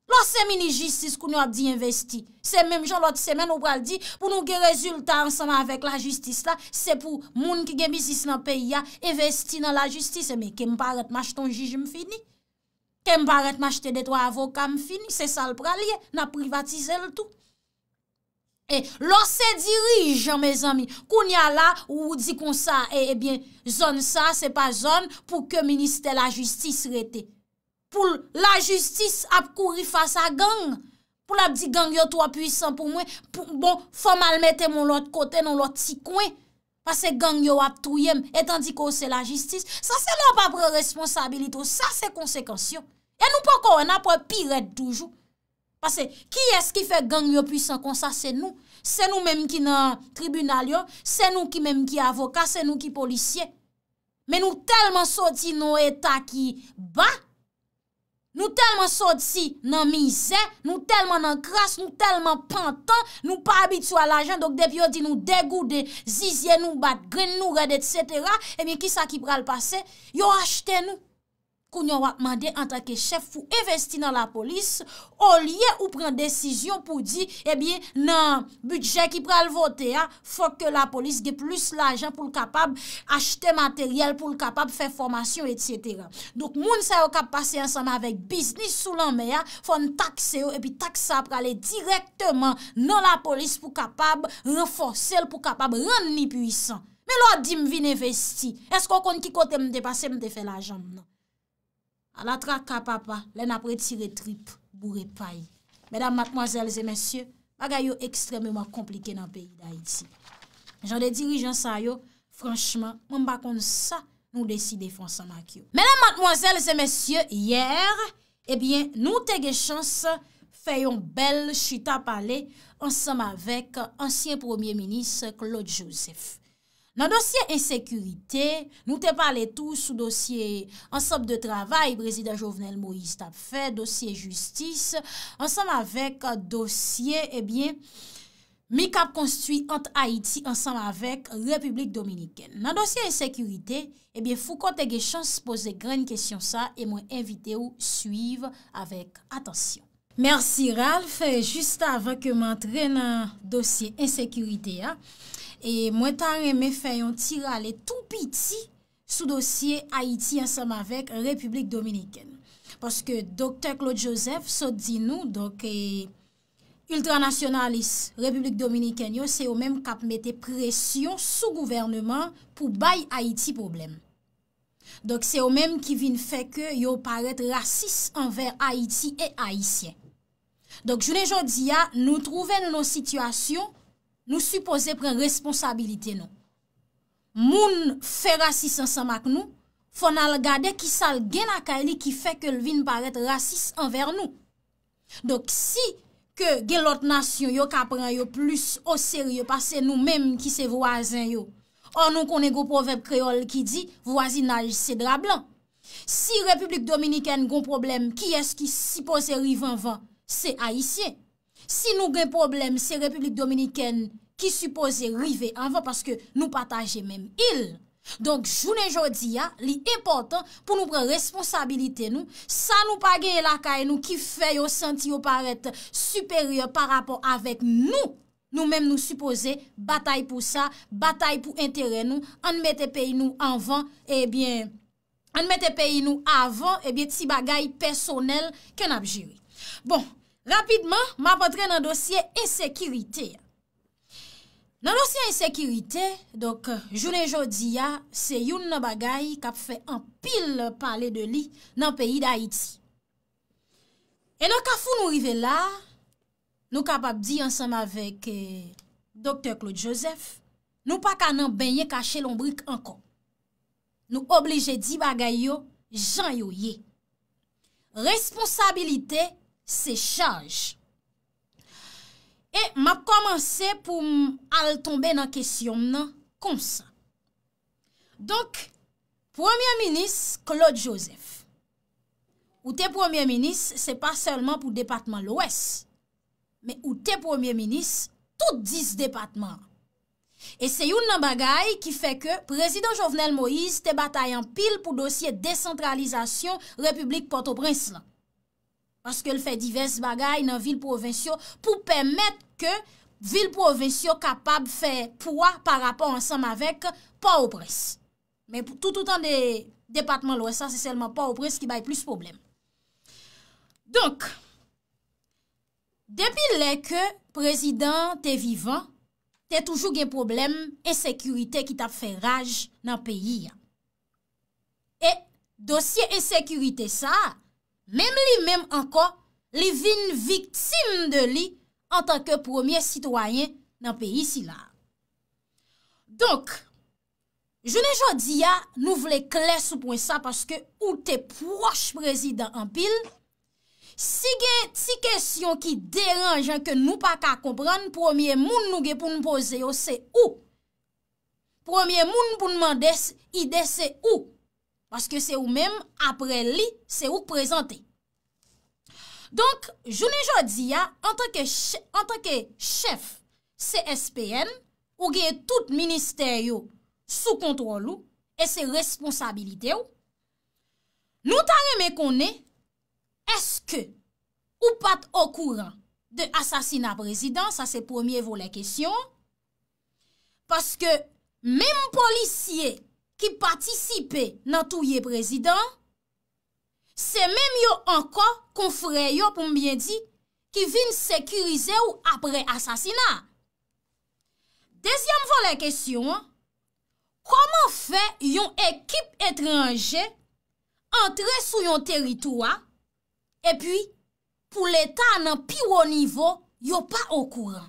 Lò semeni jistis kou nou ap di investi. Se menm jò lòt semen ou pral di, pou nou ge rezultat ansama avèk la jistis la, se pou moun ki gen bisis nan peyi ya investi nan la jistis. Se menm kem paret mach ton jijim fini, kem paret mach te detwa avokam fini, se sal pralye, nan privatize l tout. E, lò se dirijan, me zami, koun ya la, ou di kon sa, e, ebyen, zon sa, se pa zon, pou ke ministè la jistis rete. Pou la jistis ap kouri fasa gang, pou la di gang yo 3 puisan pou mwen, pou, bon, fò mal mette moun lòt kote, non lòt si kwen. Pase gang yo ap touyem, etan di kon se la jistis, sa se lò pa pre responsabilito, sa se konsekansyon. E nou pa kon, an ap pre piret doujou. Pase, ki es ki fe gang myo pwisan kon sa se nou? Se nou menm ki nan tribunal yo, se nou ki menm ki avoka, se nou ki polisye. Men nou telman soti nou eta ki ba, nou telman soti nan mise, nou telman nan kras, nou telman pantan, nou pa abitou al ajan. Dok dep yo di nou degou de zizye, nou bat grin, nou redet, et cetera. Emen ki sa ki pral pase? Yo achte nou. Koun yon wak mande an tak e chef pou investi nan la polis, o liye ou pren desisyon pou di, ebye eh nan budget ki pral vote a, ah, fok ke la polis ge plus la ajan pou l kapab achete materyel, pou l kapab fe formasyon, etc. Dok moun sa yo kap pase ansama vek bisnis sou lan me a, ah, fon takse yo, e pi taksa prale direktman nan la polis pou kapab renforse l, pou kapab renni puisan. Me lwa di m vin investi, esko kon ki kote m de pase m de fe la ajan m nan? A la traka papa, lè napre tire trip, bourre paye. Mèdam matmoazèl zè mèsyè, magay yo ekstremèman komplike nan peyi da iti. Jande dirijan sa yo, franchman, mèmba kon sa nou desi defonsan ak yo. Mèdam matmoazèl zè mèsyè, yèr, nou tege chans fèyon bel chuta pale ansèm avèk ansyen premier minis Claude Joseph. Nan dosye ensekurite, nou te pale tous sou dosye ansap de travay, Brezida Jovenel Moïse Tapfe, dosye justice, ansam avek dosye, ebyen, eh mi kap konstuit ant Aiti ansam avek Republik Dominiken. Nan dosye ensekurite, ebyen, eh fou kote ge chans pose gran kesyon sa e mwen evite ou suive avek atasyon. Mersi Ralph, e justa avek keman tre nan dosye ensekurite ya. E mwen tan reme feyon tira le tou piti sou dosye Haiti ansem avek Republik Dominikene. Paske Dr. Claude Joseph sot di nou, doke ultranasyonalis Republik Dominikene yo, se yo menm kap mette presyon sou gouvernement pou baye Haiti probleme. Dok se yo menm ki vin feke yo paret rasis anver Haiti e Haitien. Dok jounen jodi ya nou trouven nou situasyon Nou supose pren responsabilite nou. Moun fè rasis ansan mak nou, fon al gade ki sal gen akali ki fè ke lvin paret rasis anver nou. Dok si ke gen lot nasyon yo kapren yo plus oser yo pase nou menm ki se voisin yo, an nou konen go proverb kreol ki di, voisinaj se dra blan. Si Republik Dominiken gon problem, ki eski si pose rivan van, se aisyen. Si nou gen problem se Republik Dominikèn ki suppose rive anvan paske nou pataje menm il. Donk, jounen jodi ya, li importan pou nou pren responsabilite nou sa nou pa gen lakay nou ki fè yo senti yo paret superior par rapport avèk nou nou menm nou suppose batay pou sa, batay pou entere nou an mette peyi nou anvan, ebyen, eh an mette peyi nou avan, ebyen eh ti bagay personel ki an ap jiri. Bon, nou... Rapidman, ma apotre nan dosye esekirite. Nan dosye esekirite, jounen jodi ya, se youn nan bagay kap fe an pil pale de li nan peyi da Iti. E nan ka foun nou rive la, nou kap ap di ansam avek Dr. Claude Joseph, nou pa ka nan benye kache lombrik anko. Nou oblije di bagay yo, jan yo ye. Responsabilite Se chanj. E ma komanse pou al tombe nan kesyon nan konsa. Donk, premier-ministre Claude Joseph. Ou te premier-ministre, se pa selman pou departement l'O.S. Me ou te premier-ministre, tout dis departement. E se youn nan bagay ki fe ke, Prezident Jovenel Moïse te batay an pil pou dosye descentralizasyon Republik Port-au-Prince lan. Paske l fè divers bagay nan vil provensyo pou pèmèt ke vil provensyo kapab fè pwa parapon ansanm avèk pa ou pres. Men tout ou tan de depatman l wè, sa se selman pa ou pres ki bay plus problem. Donk, depi lè ke prezident te vivan, te toujou gen problem e sekurite ki tap fè raj nan peyi. E dosye e sekurite sa... Mèm li mèm anka li vin viktim de li an tanke promye sitwayen nan peyi si la. Donk, jene jodi ya nou vle kles ou pwen sa paske ou te proche prezidant an pil. Sige ti kesyon ki deranjan ke nou pa ka kompran, promye moun nou ge pou nou poze yo se ou. Oh, promye moun pou nou mandes ide se ou. Paske se ou mèm apre li se ou prezante. Donk, jounen jò di ya, an takè chef CSPN, ou geye tout minister yo sou kontrol ou, e se responsabilite ou, nou tan remè konè, eske ou pat okouran de asasina prezident, sa se pwomye vò le kesyon, paske mèm polisye ki patisipe nan touye prezident, se menm yo ankon konfre yo pou mbyen di, ki vin sekurize ou apre asasina. Dezyam von le kesyon, koman fe yon ekip etreanje antre sou yon teritwa, epi pou l'eta nan piwo nivo, yo pa okouran.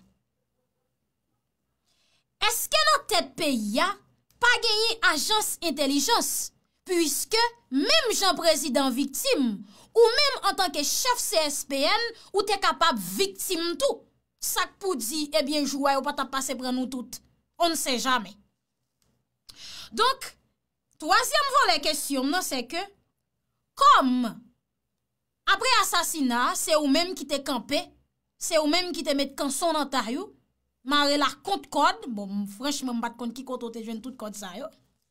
Eske nan tet peyi ya, pa genye ajans intelijans, pwiske menm jan prezidant viktim, ou menm an tanke chef CSPN, ou te kapab viktim tou. Sak pou di, ebyen eh jouay ou pata pase pre nou tout. On ne se jamen. Donk, toasyam van le kesyon nan se ke, kom, apre asasina, se ou menm ki te kampe, se ou menm ki te met kanson antaryou, ma relak kont kod, bon, franschman, mbat kont ki koto te jwen tout kod sa yo,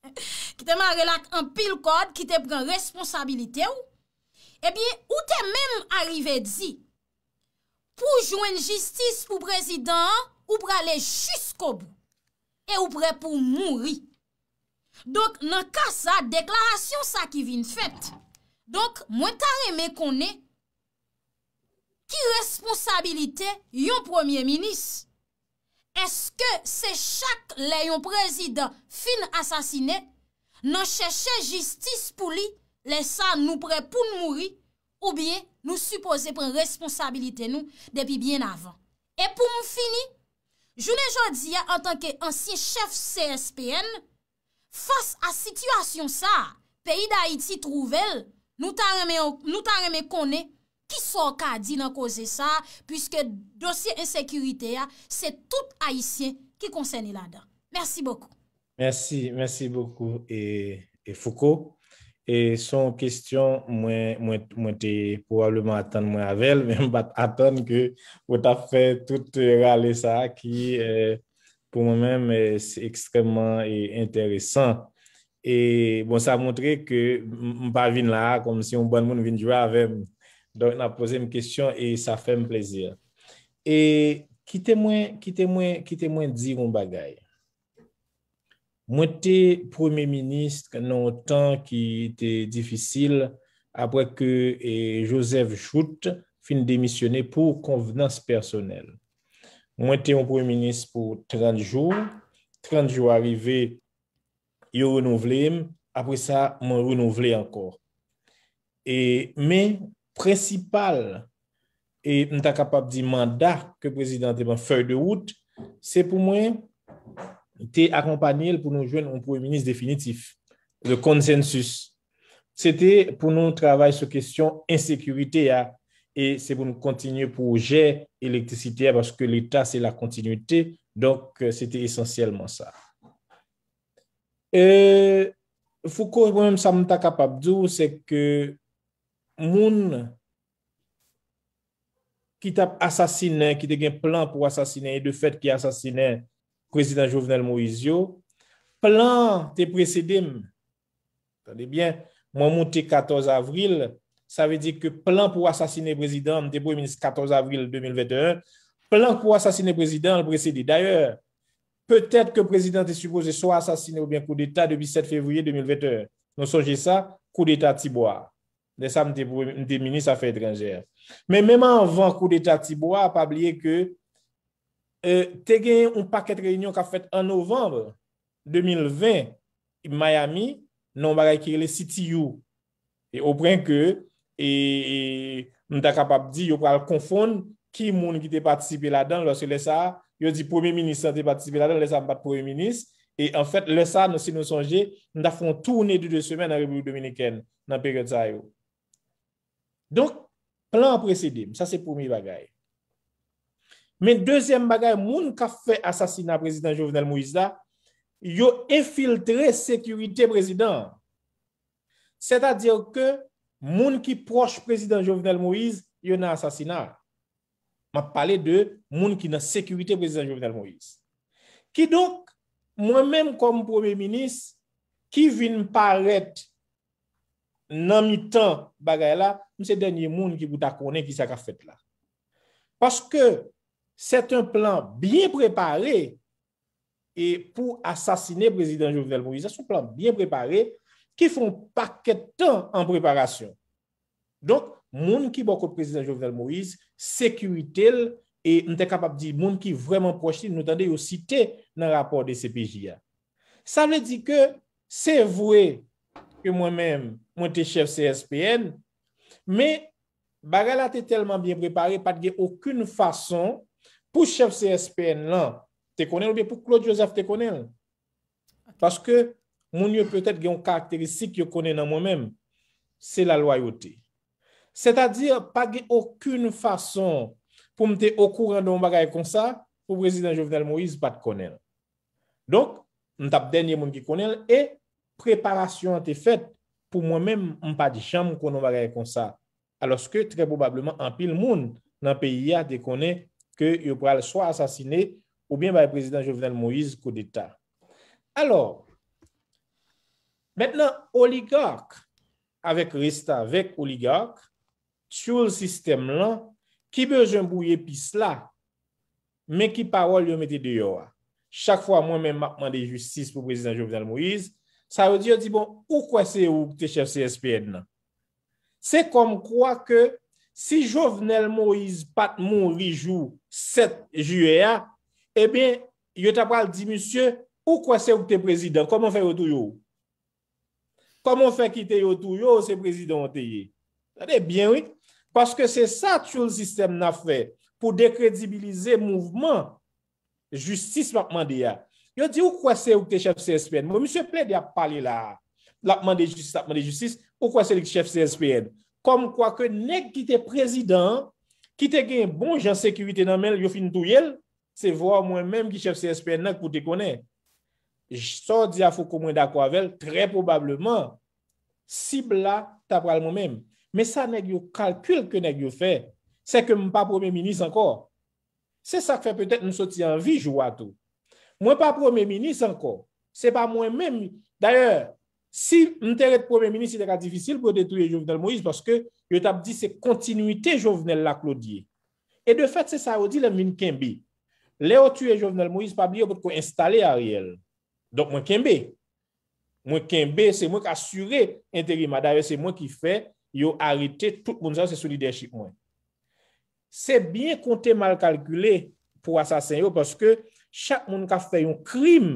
ki te ma relak an pil kod, ki te pren responsabilite ou, e eh bi, ou te men arrive dzi, pou jwen jistis pou prezident, ou pou ale jiskobu, e ou pou mounri. Donk, nan ka sa, deklarasyon sa ki vin fèt. Donk, mwen ta reme konen, ki responsabilite yon premier minis, Eske se chak leyon prezidant fin asasine, nan cheshe jistis pou li lesan nou pre pou nou mouri ou biye nou supose pren responsabilite nou depi bien avan. E pou mou fini, jounen jordiya an tanke ansye chef CSPN, fas a sityasyon sa, peyi da Haiti trouvel, nou tan reme konen, Ki so ka di nan koze sa, pwiske dosye insekurite ya, se tout haisyen ki konsene la dan. Mersi bokou. Mersi, mersi bokou, e foko. E son kestyon mwen te pouwableman atan mwen avel, men mwen bat atan ke mwen ta fe tout rale sa ki euh, pou mwen men se ekstremman e interesant. E bon sa montre ke mwen pa vin la konm si mwen bon moun vin jwa avem Don a pose m kesyon e sa fe m plezir. E kite mwen, kite mwen, kite mwen di ron bagay. Mwen te pwemè ministre nan tan ki te difisil apwe ke e, Joseph Schult fin demisyonè pou konvenans personel. Mwen te mwen pwemè ministre pou 30 jou. 30 jou arive, yo renouvelèm. Apwe sa, mwen renouvelè ankor. E men... prensipal e mta kapab di mandak ke prezident de ban fey de wout, se pou mwen te akompanyel pou nou jwen ou pou e minis definitif de konsensus. Se te pou nou travay se kwestyon insekurite ya e se pou nou kontinye pou jè elektrisite ya baske l'Etat se la kontinuité donk se te esensyelman sa. Euh, Fou ko mwen msa mta kapab di ou se ke moun ki tap asasine, ki te gen plan pou asasine, e de fet ki asasine Prezident Jovenel Maurizio, plan te prese dem, moun moun te 14 avril, sa ve di ke plan pou asasine Prezident, moun te bou yon 14 avril 2021, plan pou asasine Prezident, prese di, d'ayor, pe te ke Prezident te supose sou asasine ou bien kou d'Etat de 17 fevriye 2021, nou sonje sa, kou d'Etat tibwa. Nè sa mwen te menis a fe etrenger. Mè mèman an vankou de Tati Boa a pabliye ke te gen yon paket reynyon ka fet an novembre 2020 in Miami non bagay kire le siti yon e obren ke mwen ta kapab di yon pral konfon ki moun ki te patisipe la dan lò se lè sa, yon di pwemè menis sa te patisipe la dan lè sa mwen pati pwemè menis e an fèt lè sa nò si nou sonje mwen ta fon tourne di dè semen nan repou dominiken nan peryot zayou. Donk, plan presidim, sa se pomi bagay. Men, dezyen bagay, moun ka fe asasina prezident Jovenel Moïse la, yo efiltre sekurite prezident. Se ta dire ke, moun ki proche prezident Jovenel Moïse, yo nan asasina. Ma pale de, moun ki nan sekurite prezident Jovenel Moïse. Ki donk, moun men kom premier minis, ki vin paret, nan mi tan bagay la, mwen se denye moun ki bouta konen ki sa ka fèt la. Paske, set un plan bien preparé e pou asasine prezident Jovenel Moïse. Se un plan bien preparé, ki foun paket tan an preparasyon. Donk, moun ki bako prezident Jovenel Moïse, sekuitel e mwen te kapab di moun ki vwèman pochit, nou tande yo site nan rapor de CPJA. Sa mwen di ke, se vwe que moi-même, mon suis chef CSPN, mais bagala était tellement bien préparé, pas de aucune façon pour chef CSPN là, tu connais ou bien pour Claude Joseph, tu connais. Parce que mon peut-être une caractéristique que je connais dans moi-même, c'est la loyauté. C'est-à-dire, pas de aucune façon pour me au courant d'un bagage comme ça, pour le président Jovenel Moïse, pas de connaître. Donc, je suis le dernier monde qui connaît et Preparasyon an te fet pou mwen men mpa di chan mwen konon bagay kon sa. Aloske, tre bobableman, an pil moun nan peyi ya dekone ke yo pral so asasine ou bien baye prezident Jovenel Moïse kou d'Etat. Alors, mennen oligark, avek resta vek oligark, tsyou l sistem lan, ki bejoun bouye pis la, men ki parol yo mette deyo a. Chak fwa mwen men makman de justis pou prezident Jovenel Moïse, Sa yo di yo di bon, ou kwa se yo ou te chef CSPN nan? Se kom kwa ke si jo vnel Moïse Patmon li jou set juye a, e ben yo ta pral di, monsye, ou kwa se yo ou te prezident? Koman fe yo tou yo? Koman fe ki te yo tou yo ou se prezident te ye? Sa de bien wik, paske se sa chou l sistem na fe pou dekredibilize mouvment justice ma kman de ya. Yo di ou kwa se ou kte chef CSPN? Mwen mi se ple di ap pale la. La apman de justis, apman de justis. Ou kwa se li chef CSPN? Kom kwa ke nek ki te prezident, ki te gen bon jan sekurite nan men, yo fin tou yel, se vwa mwen menm ki chef CSPN nan kwo te konen. J so di a ah, fokou mwen da kwa vel, tre probableman, si bla ta pral mwen menm. Me sa nek yo kalkul ke nek yo fe, se ke mpa pwemè minis ankor. Se sa kwe pwetet msoti anvi jou ato. Mwen pa promey minis ankon. Se pa mwen men, d'ayor, si mwen tere promey minis, se dekwa difisil pou detouye Jovenel Moïse, poske yo tab di se kontinuité Jovenel la klodiye. E de fèt se sa ou di la mwen kenbi. Le ou tue Jovenel Moïse, pa bi yo pot kon installe a riel. Donk mwen kenbi. Mwen kenbi, se mwen ki asure interima. D'ayor, se mwen ki fè yo harite tout moun sa sou liderchik mwen. Se bien kon te mal kalkule pou asasen yo, poske chak moun ka fè yon krim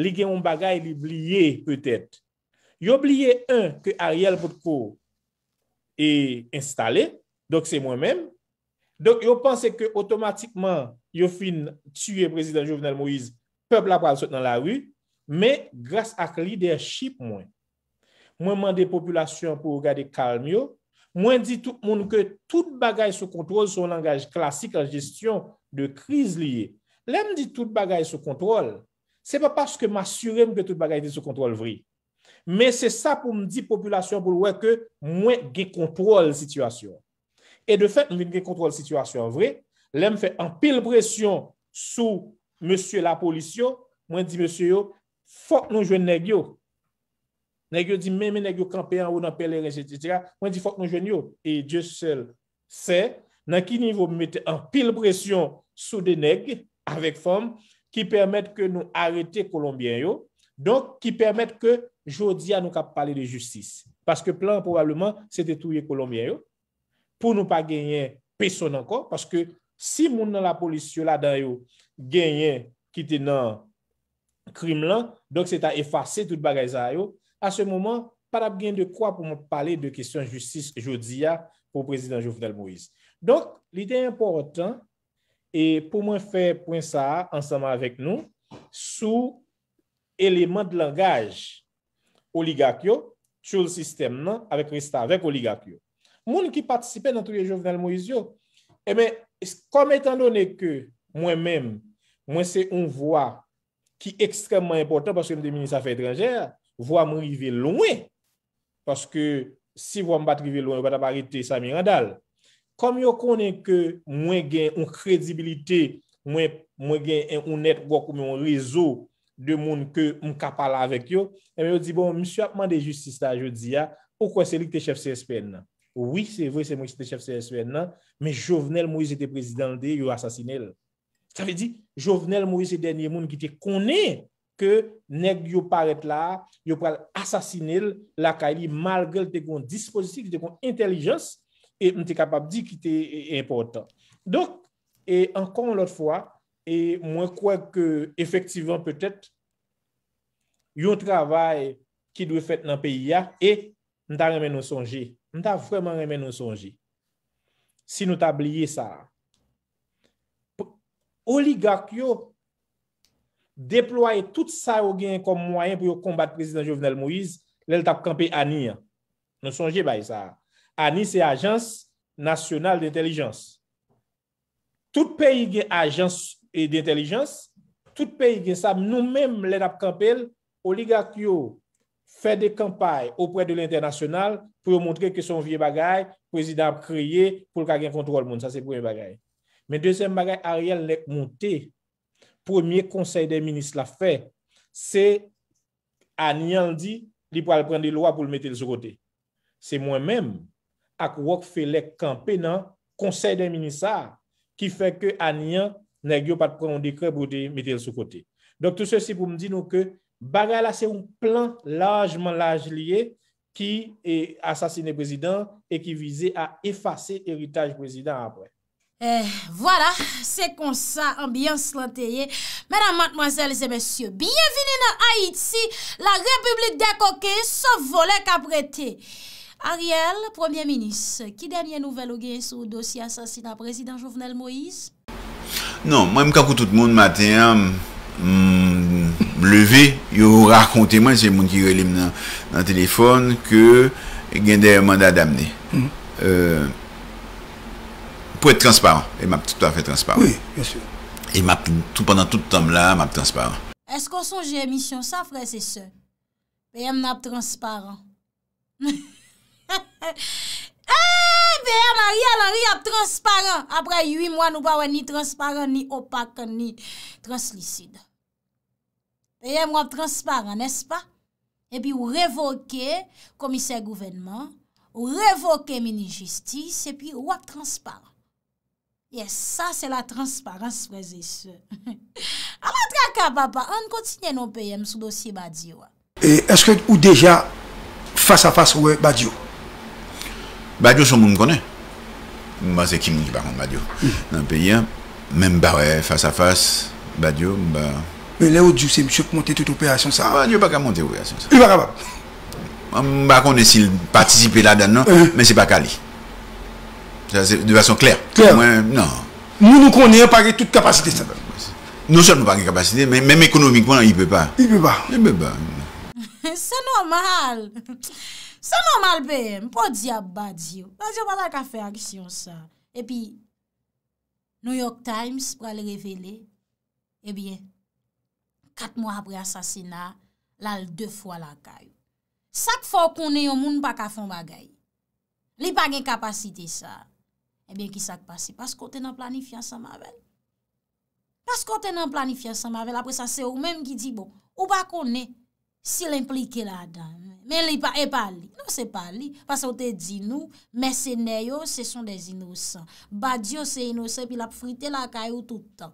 li gen yon bagay li blye peut-èt. Yo blye yon ke Ariel Votko e installe, dok se mwen men. Dok yo panse ke otomatikman yo fin tuye prezident Jovenel Moïse pep la pral sot nan la wu, me grase ak lidership mwen. Mwen mande populasyon pou gade kalmyo, mwen di tout moun ke tout bagay sou kontrol sou langaj klasik la gestyon de kriz liye. Lèm di tout bagay sou kontrol, se pa paske ma surem ke tout bagay di sou kontrol vri. Men se sa pou mdi populasyon bou lwe ke mwen ge kontrol situasyon. E de fe, mwen ge kontrol situasyon vri, lèm fe an pil presyon sou monsye la polisyon, mwen di monsye yo, fok nou jwen neg yo. Neg yo di mwen neg yo kampe an ou nan pelere, etc. Mwen di fok nou jwen yo. E dje sel se, nan ki nivou mwete an pil presyon sou de neg yo, avèk fòm, ki pèrmèt ke nou arete Kolombien yo, donk ki pèrmèt ke Jodia nou ka pale de justice. Paske plan probableman se te touye Kolombien yo, pou nou pa genyen peson ankon, paske si moun nan la polis yon la dan yo genyen ki te nan krim lan, donk se ta efase tout bagay zay yo, a se mouman, para genyen de kwa pou mou pale de kesyon justice Jodia pou prezident Jovdel Moïse. Donk, l'idee important E pou mwen fè pwen sa ansama avèk nou sou eleman d'langaj oligakyo chou l-sistèm nan avèk resta avèk oligakyo. Moun ki patisipe nantou ye jovenel Moïse yo, e mwen kom etan donè ke mwen mèm mwen se un vwa ki ekstremman importan paske mwen te mini safè etranger, vwa mwen rive lounè. Paske si vwa mwen bat rive lounè, wè bat ap arite sa mi randal. kom yo konen ke mwen gen un kredibilite, mwen gen un net wak ou mwen rezo de moun ke mka pala avèk yo, eme yo di bon, misyo apman de justista, yo di ya, poukwa se li te chef CSPN nan? Ouwi, se vwe se mwen se te chef CSPN nan, men Jovenel Mouise te prezident de, yo asasinel. Sa ve di, Jovenel Mouise denye moun ki te konen ke neg yo paret la, yo pral asasinel, la ka li mal gel te kon dispositif, te kon intelijans, E m te kapab di ki te e, e importan. Donk, e ankon l ot fwa, e mwen kwa ke efektivan petet, yo travay ki dwe fet nan peyi ya, e m ta remen nou sonji. M ta fweman remen nou sonji. Si nou ta bliye sa. Oligak yo deploye tout sa ogen kom mwayen pou yo kombat prezident Jovenel Moïse, lel ta pkanpe aniyan. Nou sonji bay sa a. Ani, c'est Agence Nationale d'Intelligence. Tout pays qui est Agence d'Intelligence, tout pays qui est sa, nous-mêmes, l'ENAP Campel, oligak yo, fait des campagnes auprès de l'international pour montrer que son vieil bagage, président a créé pour qu'il y ait un contrôle monde. Ça, c'est le premier bagage. Mais le deuxième bagage a réellement été monté, le premier conseil des ministres l'a fait, c'est Ani Andi, il a pris des lois pour le mettre sur côté. C'est moi-même, ak wak fe lek kampe nan konsey den minisar, ki fe ke anian ne gyo pat pronon de kre pou de metel sou kote. Dok tout se si pou mdi nou ke, bagay la se un plan lajman laj liye, ki e asasine prezident, e ki vize a efase eritaj prezident apre. Eh, voilà, se konsa ambiyans lanteyye. Mèdame, mademoiselles et messieurs, biye vini nan Haïti, la republik de Koke se vole kapretey. Ariel, premier minis, ki denye nouvel ou gen sou dosi asasina prezident Jovenel Moïse? Non, mwen mkakou tout moun maten, mleve, mm, mm, yo rarkonte mwen se moun ki relim nan telefon ke gen denye mandat damne. Pou et transparent, e map tout afe transparent. Oui, bien sûr. E map tout, pendant tout tom la, map transparent. Eskonson jemisyon safre, se se? E mnap transparent. He he he. Eh, pe yon a ria lan, ria ap transparan Apre 8 mwan ou ba wè ni transparan, ni opak, ni translicid E yon wap transparan, nes pa? E pi ou revoke komiser gouvenman Ou revoke mini-justice E pi wap transparan Yes, sa se la transparans prezese A matra ka papa, an kontine nou pe yon sou dosi badi wè E eske ou deja fasa fasa wè badi wè? Badyo son moun mkone. Mwen se kim moun ki bakan Badyo. Nan peyi, mwen mbare, fasa fasa, Badyo, ba... Le ou diyo se msye ponte tout opereasyon sa? Badyo baka ponte opereasyon sa. I baka ba? Mwen baka mwen esil patisipe la dan nan, men se baka li. De vason kler. Kler? Mwen mkone, mwen pake tout kapasite sa. Non se mwen pake kapasite, men ekonomikman, i pe pa. I pe pa? I pe pa. Se nomal. Se nomal. San nan mal bèm, pou di a badi yo. Badi yo pata ka fè aksyon sa. E pi, New York Times pralè revele, e bi, kat mwa apre asasina, lal de fwa lakay. Sak fò konè yon moun baka fòn bagay. Li bagen kapasite sa, e bi, ki sak pasi? Pas kote nan planifyan sa mavel. Pas kote nan planifyan sa mavel, apre sa se ou menm ki di, bon, ou bako ne, se l'implike la damen. Men li pa, e pa li. Non se pa li. Pasa ou te di nou, merseneyo se son de zinousan. Ba diyo se inousan, pi la pfrite la kayo toutan.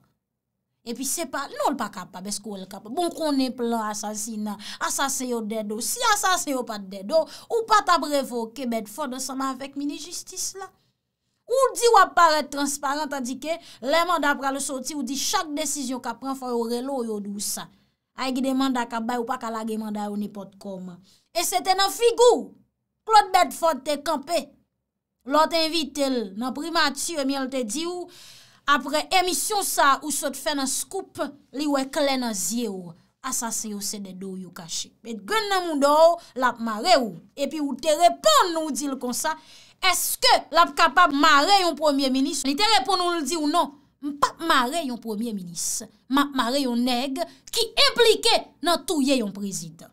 E pi se pa, non l pa kapa, beskou l kapa. Bon konen plan asasina, asase yo dedo, si asase yo pat dedo, ou pa tab revoke, bed fode ansama vek mini justis la. Ou di wap pare transparent, tadi ke, le manda prale soti, ou di chak desisyon ka pren, fwa yo relo yo dou sa. Ay gide manda ka bay, ou pa kalage manda yo nipot koma. E se te nan figou, klot bet fote te kampe, lot te invite l, nan primatio, mi al te di ou, apre emisyon sa, ou sot fè nan skup, li wè kle nan zye ou, asase yo sè de dou yu kache. Met gwen nan moun do, l ap mare ou, epi ou te repon nou di l konsa, eske l ap kapab mare yon premier minis, li te repon nou l di ou non, m pa mare yon premier minis, ma mare yon neg, ki implike nan touye yon prezident.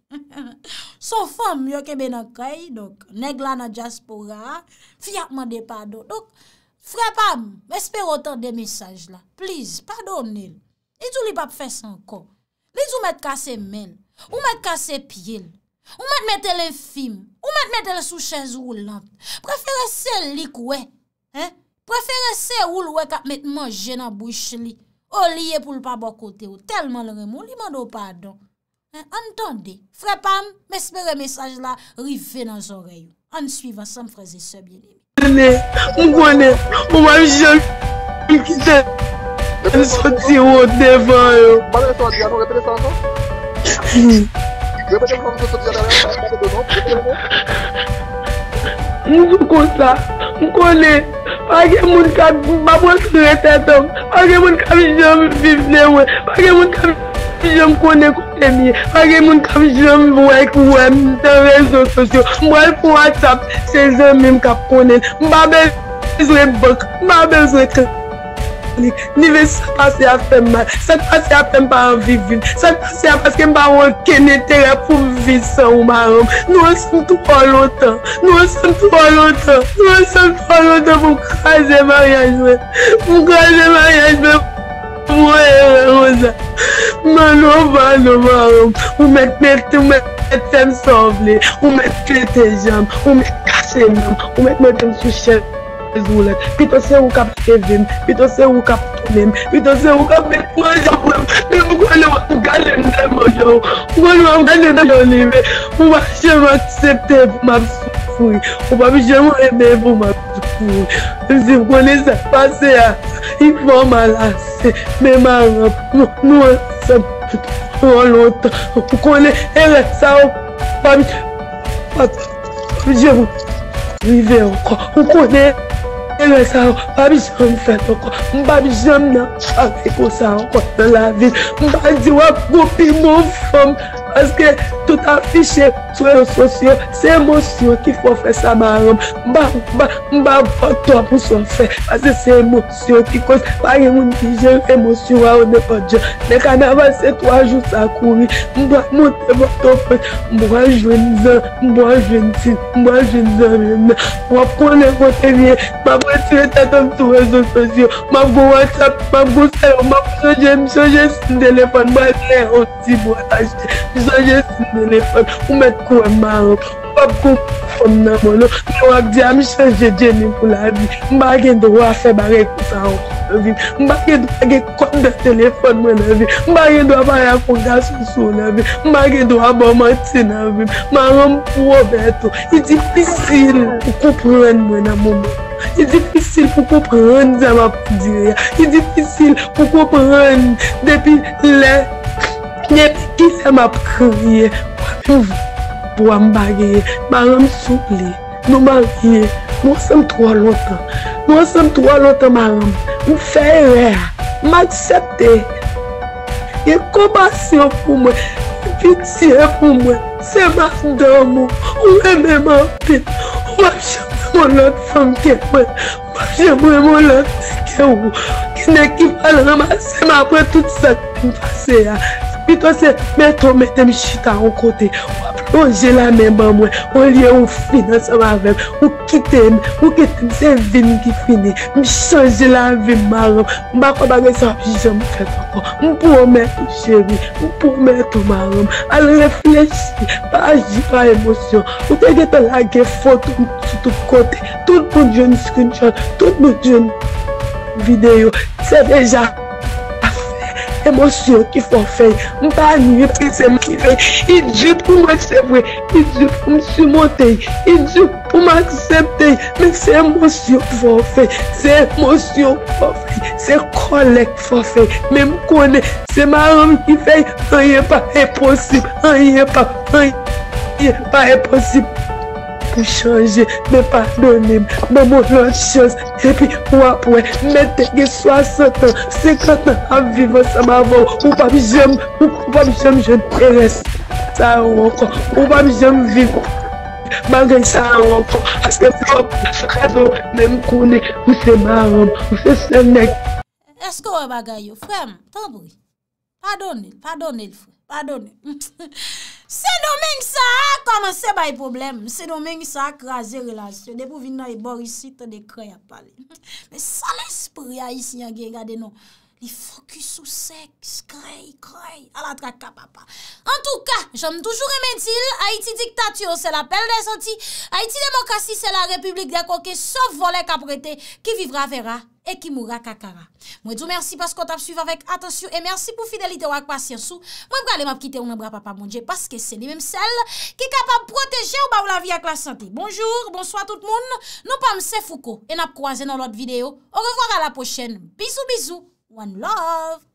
Son fom yo kebe na kay, negla na jaspora, fiyakman de pado. Dok, frapam, espere otan de mesaj la. Plis, padon el. El ou li pap fes anko. El ou met kase men, ou met kase piel, ou met mette le fim, ou mette le souchez ou lan. Prefere se lik we. Prefere se ou lwe kap met manje na bouch li. O liye pou lpapa kote ou. Telman lremou, li mando padon. Mwen soun kon sa, mwen kon se, pake moun ka babwa sou reten tom, pake moun ka mishan vivne we, pake moun ka mishan vivne we Jom konen kote miye, fage moun kam jom wèk wèm, mwen te wèk sotosyo, mwen pou atap se jom mim kap konen. Mba bèz lè bèk, mba bèz lè kèm, nivè sa pasè a fèm mè, sa pasè a fèm pa a vivi, sa pasè a pasè mpa wèk kèm etèlè pou vivi sa ou marom. Nou an sentou an loutan, nou an sentou an loutan, nou an sentou an loutan, mwen kaze mè a jwè, mwen kaze mè a jwè. Mwen wap man wap, wap men met tem soble, wap men peten jam, wap men kasek nam, wap men meten sou chen, pitose wap kap tevem, pitose wap kap tonem, pitose wap men fwajan wap, men wap men wap pou ganyen dem ou yon, wap men wap ganyen dem ou yon, wap men chen man sepe, wap man sou. Ou babi jèvou ebevou mabidu kouy Mbisi mkone sepase ya Ipon malase Meman ap nou ansep Mpou loutan Mkone elè sa ou Babi jèvou Mbive ou kou Mkone elè sa ou Babi jèvou fet ou kou Mbabi jèvou nan akikosa ou kou Mbadi wap gopi mou fom Aske toutan fichè sou e ososyo, se emosyon ki fò fè sa marom, mba mba mba mba to mouson fè pase se emosyon ki kòz faye moun dijen emosyon waw ne pa dijen ne kan avase 3 jout sa kouwi mba moun te mouton fè mba joun zan, mba joun si, mba joun zan mè mba pò le mouten yè mba mwen tiwe tatan sou e ososyo mba vgo WhatsApp, mba vgo sayon mba mwen jen jen jen sin telefon mba jen jen jen jen sin telefon mwen jen jen jen jen jen jen jen jen jen jen kwen man an, wap kwen fom nan mwen an, mwen wak di am seje jen nin pou la vi, mba gen do wase bare koutan wak mba gen do wase konda telefon mwen la vi, mba gen do wap aya konga sou sou la vi, mba gen do wap wap mwen ti nan vi, man an mwen wap wap beto, idifisil kwen kwen mwen an mwen idifisil kwen kwen zan ap di re, idifisil kwen kwen, depi le, ne, ki se ap kriye, wap yu Buwa mbagyeye, maram soupli, nou maryeye, nou se mtouwa lotan, nou se mtouwa lotan maram, ou fey reya, m aksepte. E komasyon pou mwe, e bitye pou mwe, se m akde omo, ou e me m apit, ou m aksepte moun lout fangke mwen, ou m aksepte moun lout sike ou, ki nekifal rama se m apwe tout sa ki m pase ya. Pi to se mette ou mette mi chita ou kote Ou aplonje la men bamwe Ou liye ou finanse ou avem Ou kite mi Ou kete mi se vini ki fini Mi chanje la vini maram Ou bako bagen sa vijan mou fet anko Mou pou ou mette ou chemi Mou pou ou mette ou maram Al reflechi Pa aji pa emosyon Ou te gete lage fotou Soutou kote Tout moun joun skunchon Tout moun joun video Se veja Emosyon ki fò fèy, mpa nye pè seman ki fèy, idyo pou mwen sevwe, idyo pou mwen simotey, idyo pou mwen akseptey, mè semosyon ki fò fèy, semosyon ki fò fèy, se kolek ki fò fèy, mè mkone, seman ki fèy, anye pa e posib, anye pa, anye pa, anye pa e posib. Mwen pou chanje, mwen pardonem. Mwen moun lansyon sepi wapwe. Mwen tege 60, 50 an vivon sa mwavon. Ou pa bi jem jen teres. Sa wakon. Ou pa bi jem vip. Mwen gen sa wakon. Ase fwakon, ase kato. Mwen mkone, ou se maron. Ou se senek. Eske wè bagay yo, fwèm, tondou. Pardonel, pardonel fwou. Padone, se domen ki sa a komanse bay problem, se domen ki sa a kraze relasyon, de pou vin nan yi e bor yi sitan de kraya pale. Me salen sipe ria yi si nyan gen gade nou. Ni fokus ou seks, krey, krey, ala trak ka papa. En tou ka, jom toujou remedil, Haiti diktatio, se la pelle de zanti, Haiti demokrasi, se la republik de akoke, se volè kaprete, ki vivra vera, e ki moura kakara. Mwen djou mersi paskot ap suiv avèk, atensyon, e mersi pou fidelite wak pasyansou, mwen pralè map kite ou nan bra papa mounje, paske se ni mèm sel, ki kapap proteje ou bav la vi ak la santi. Bonjou, bonsoy tout moun, nou pam se fouko, e nap kwaze nan lot videyo, ou revoar a la pochen, One love.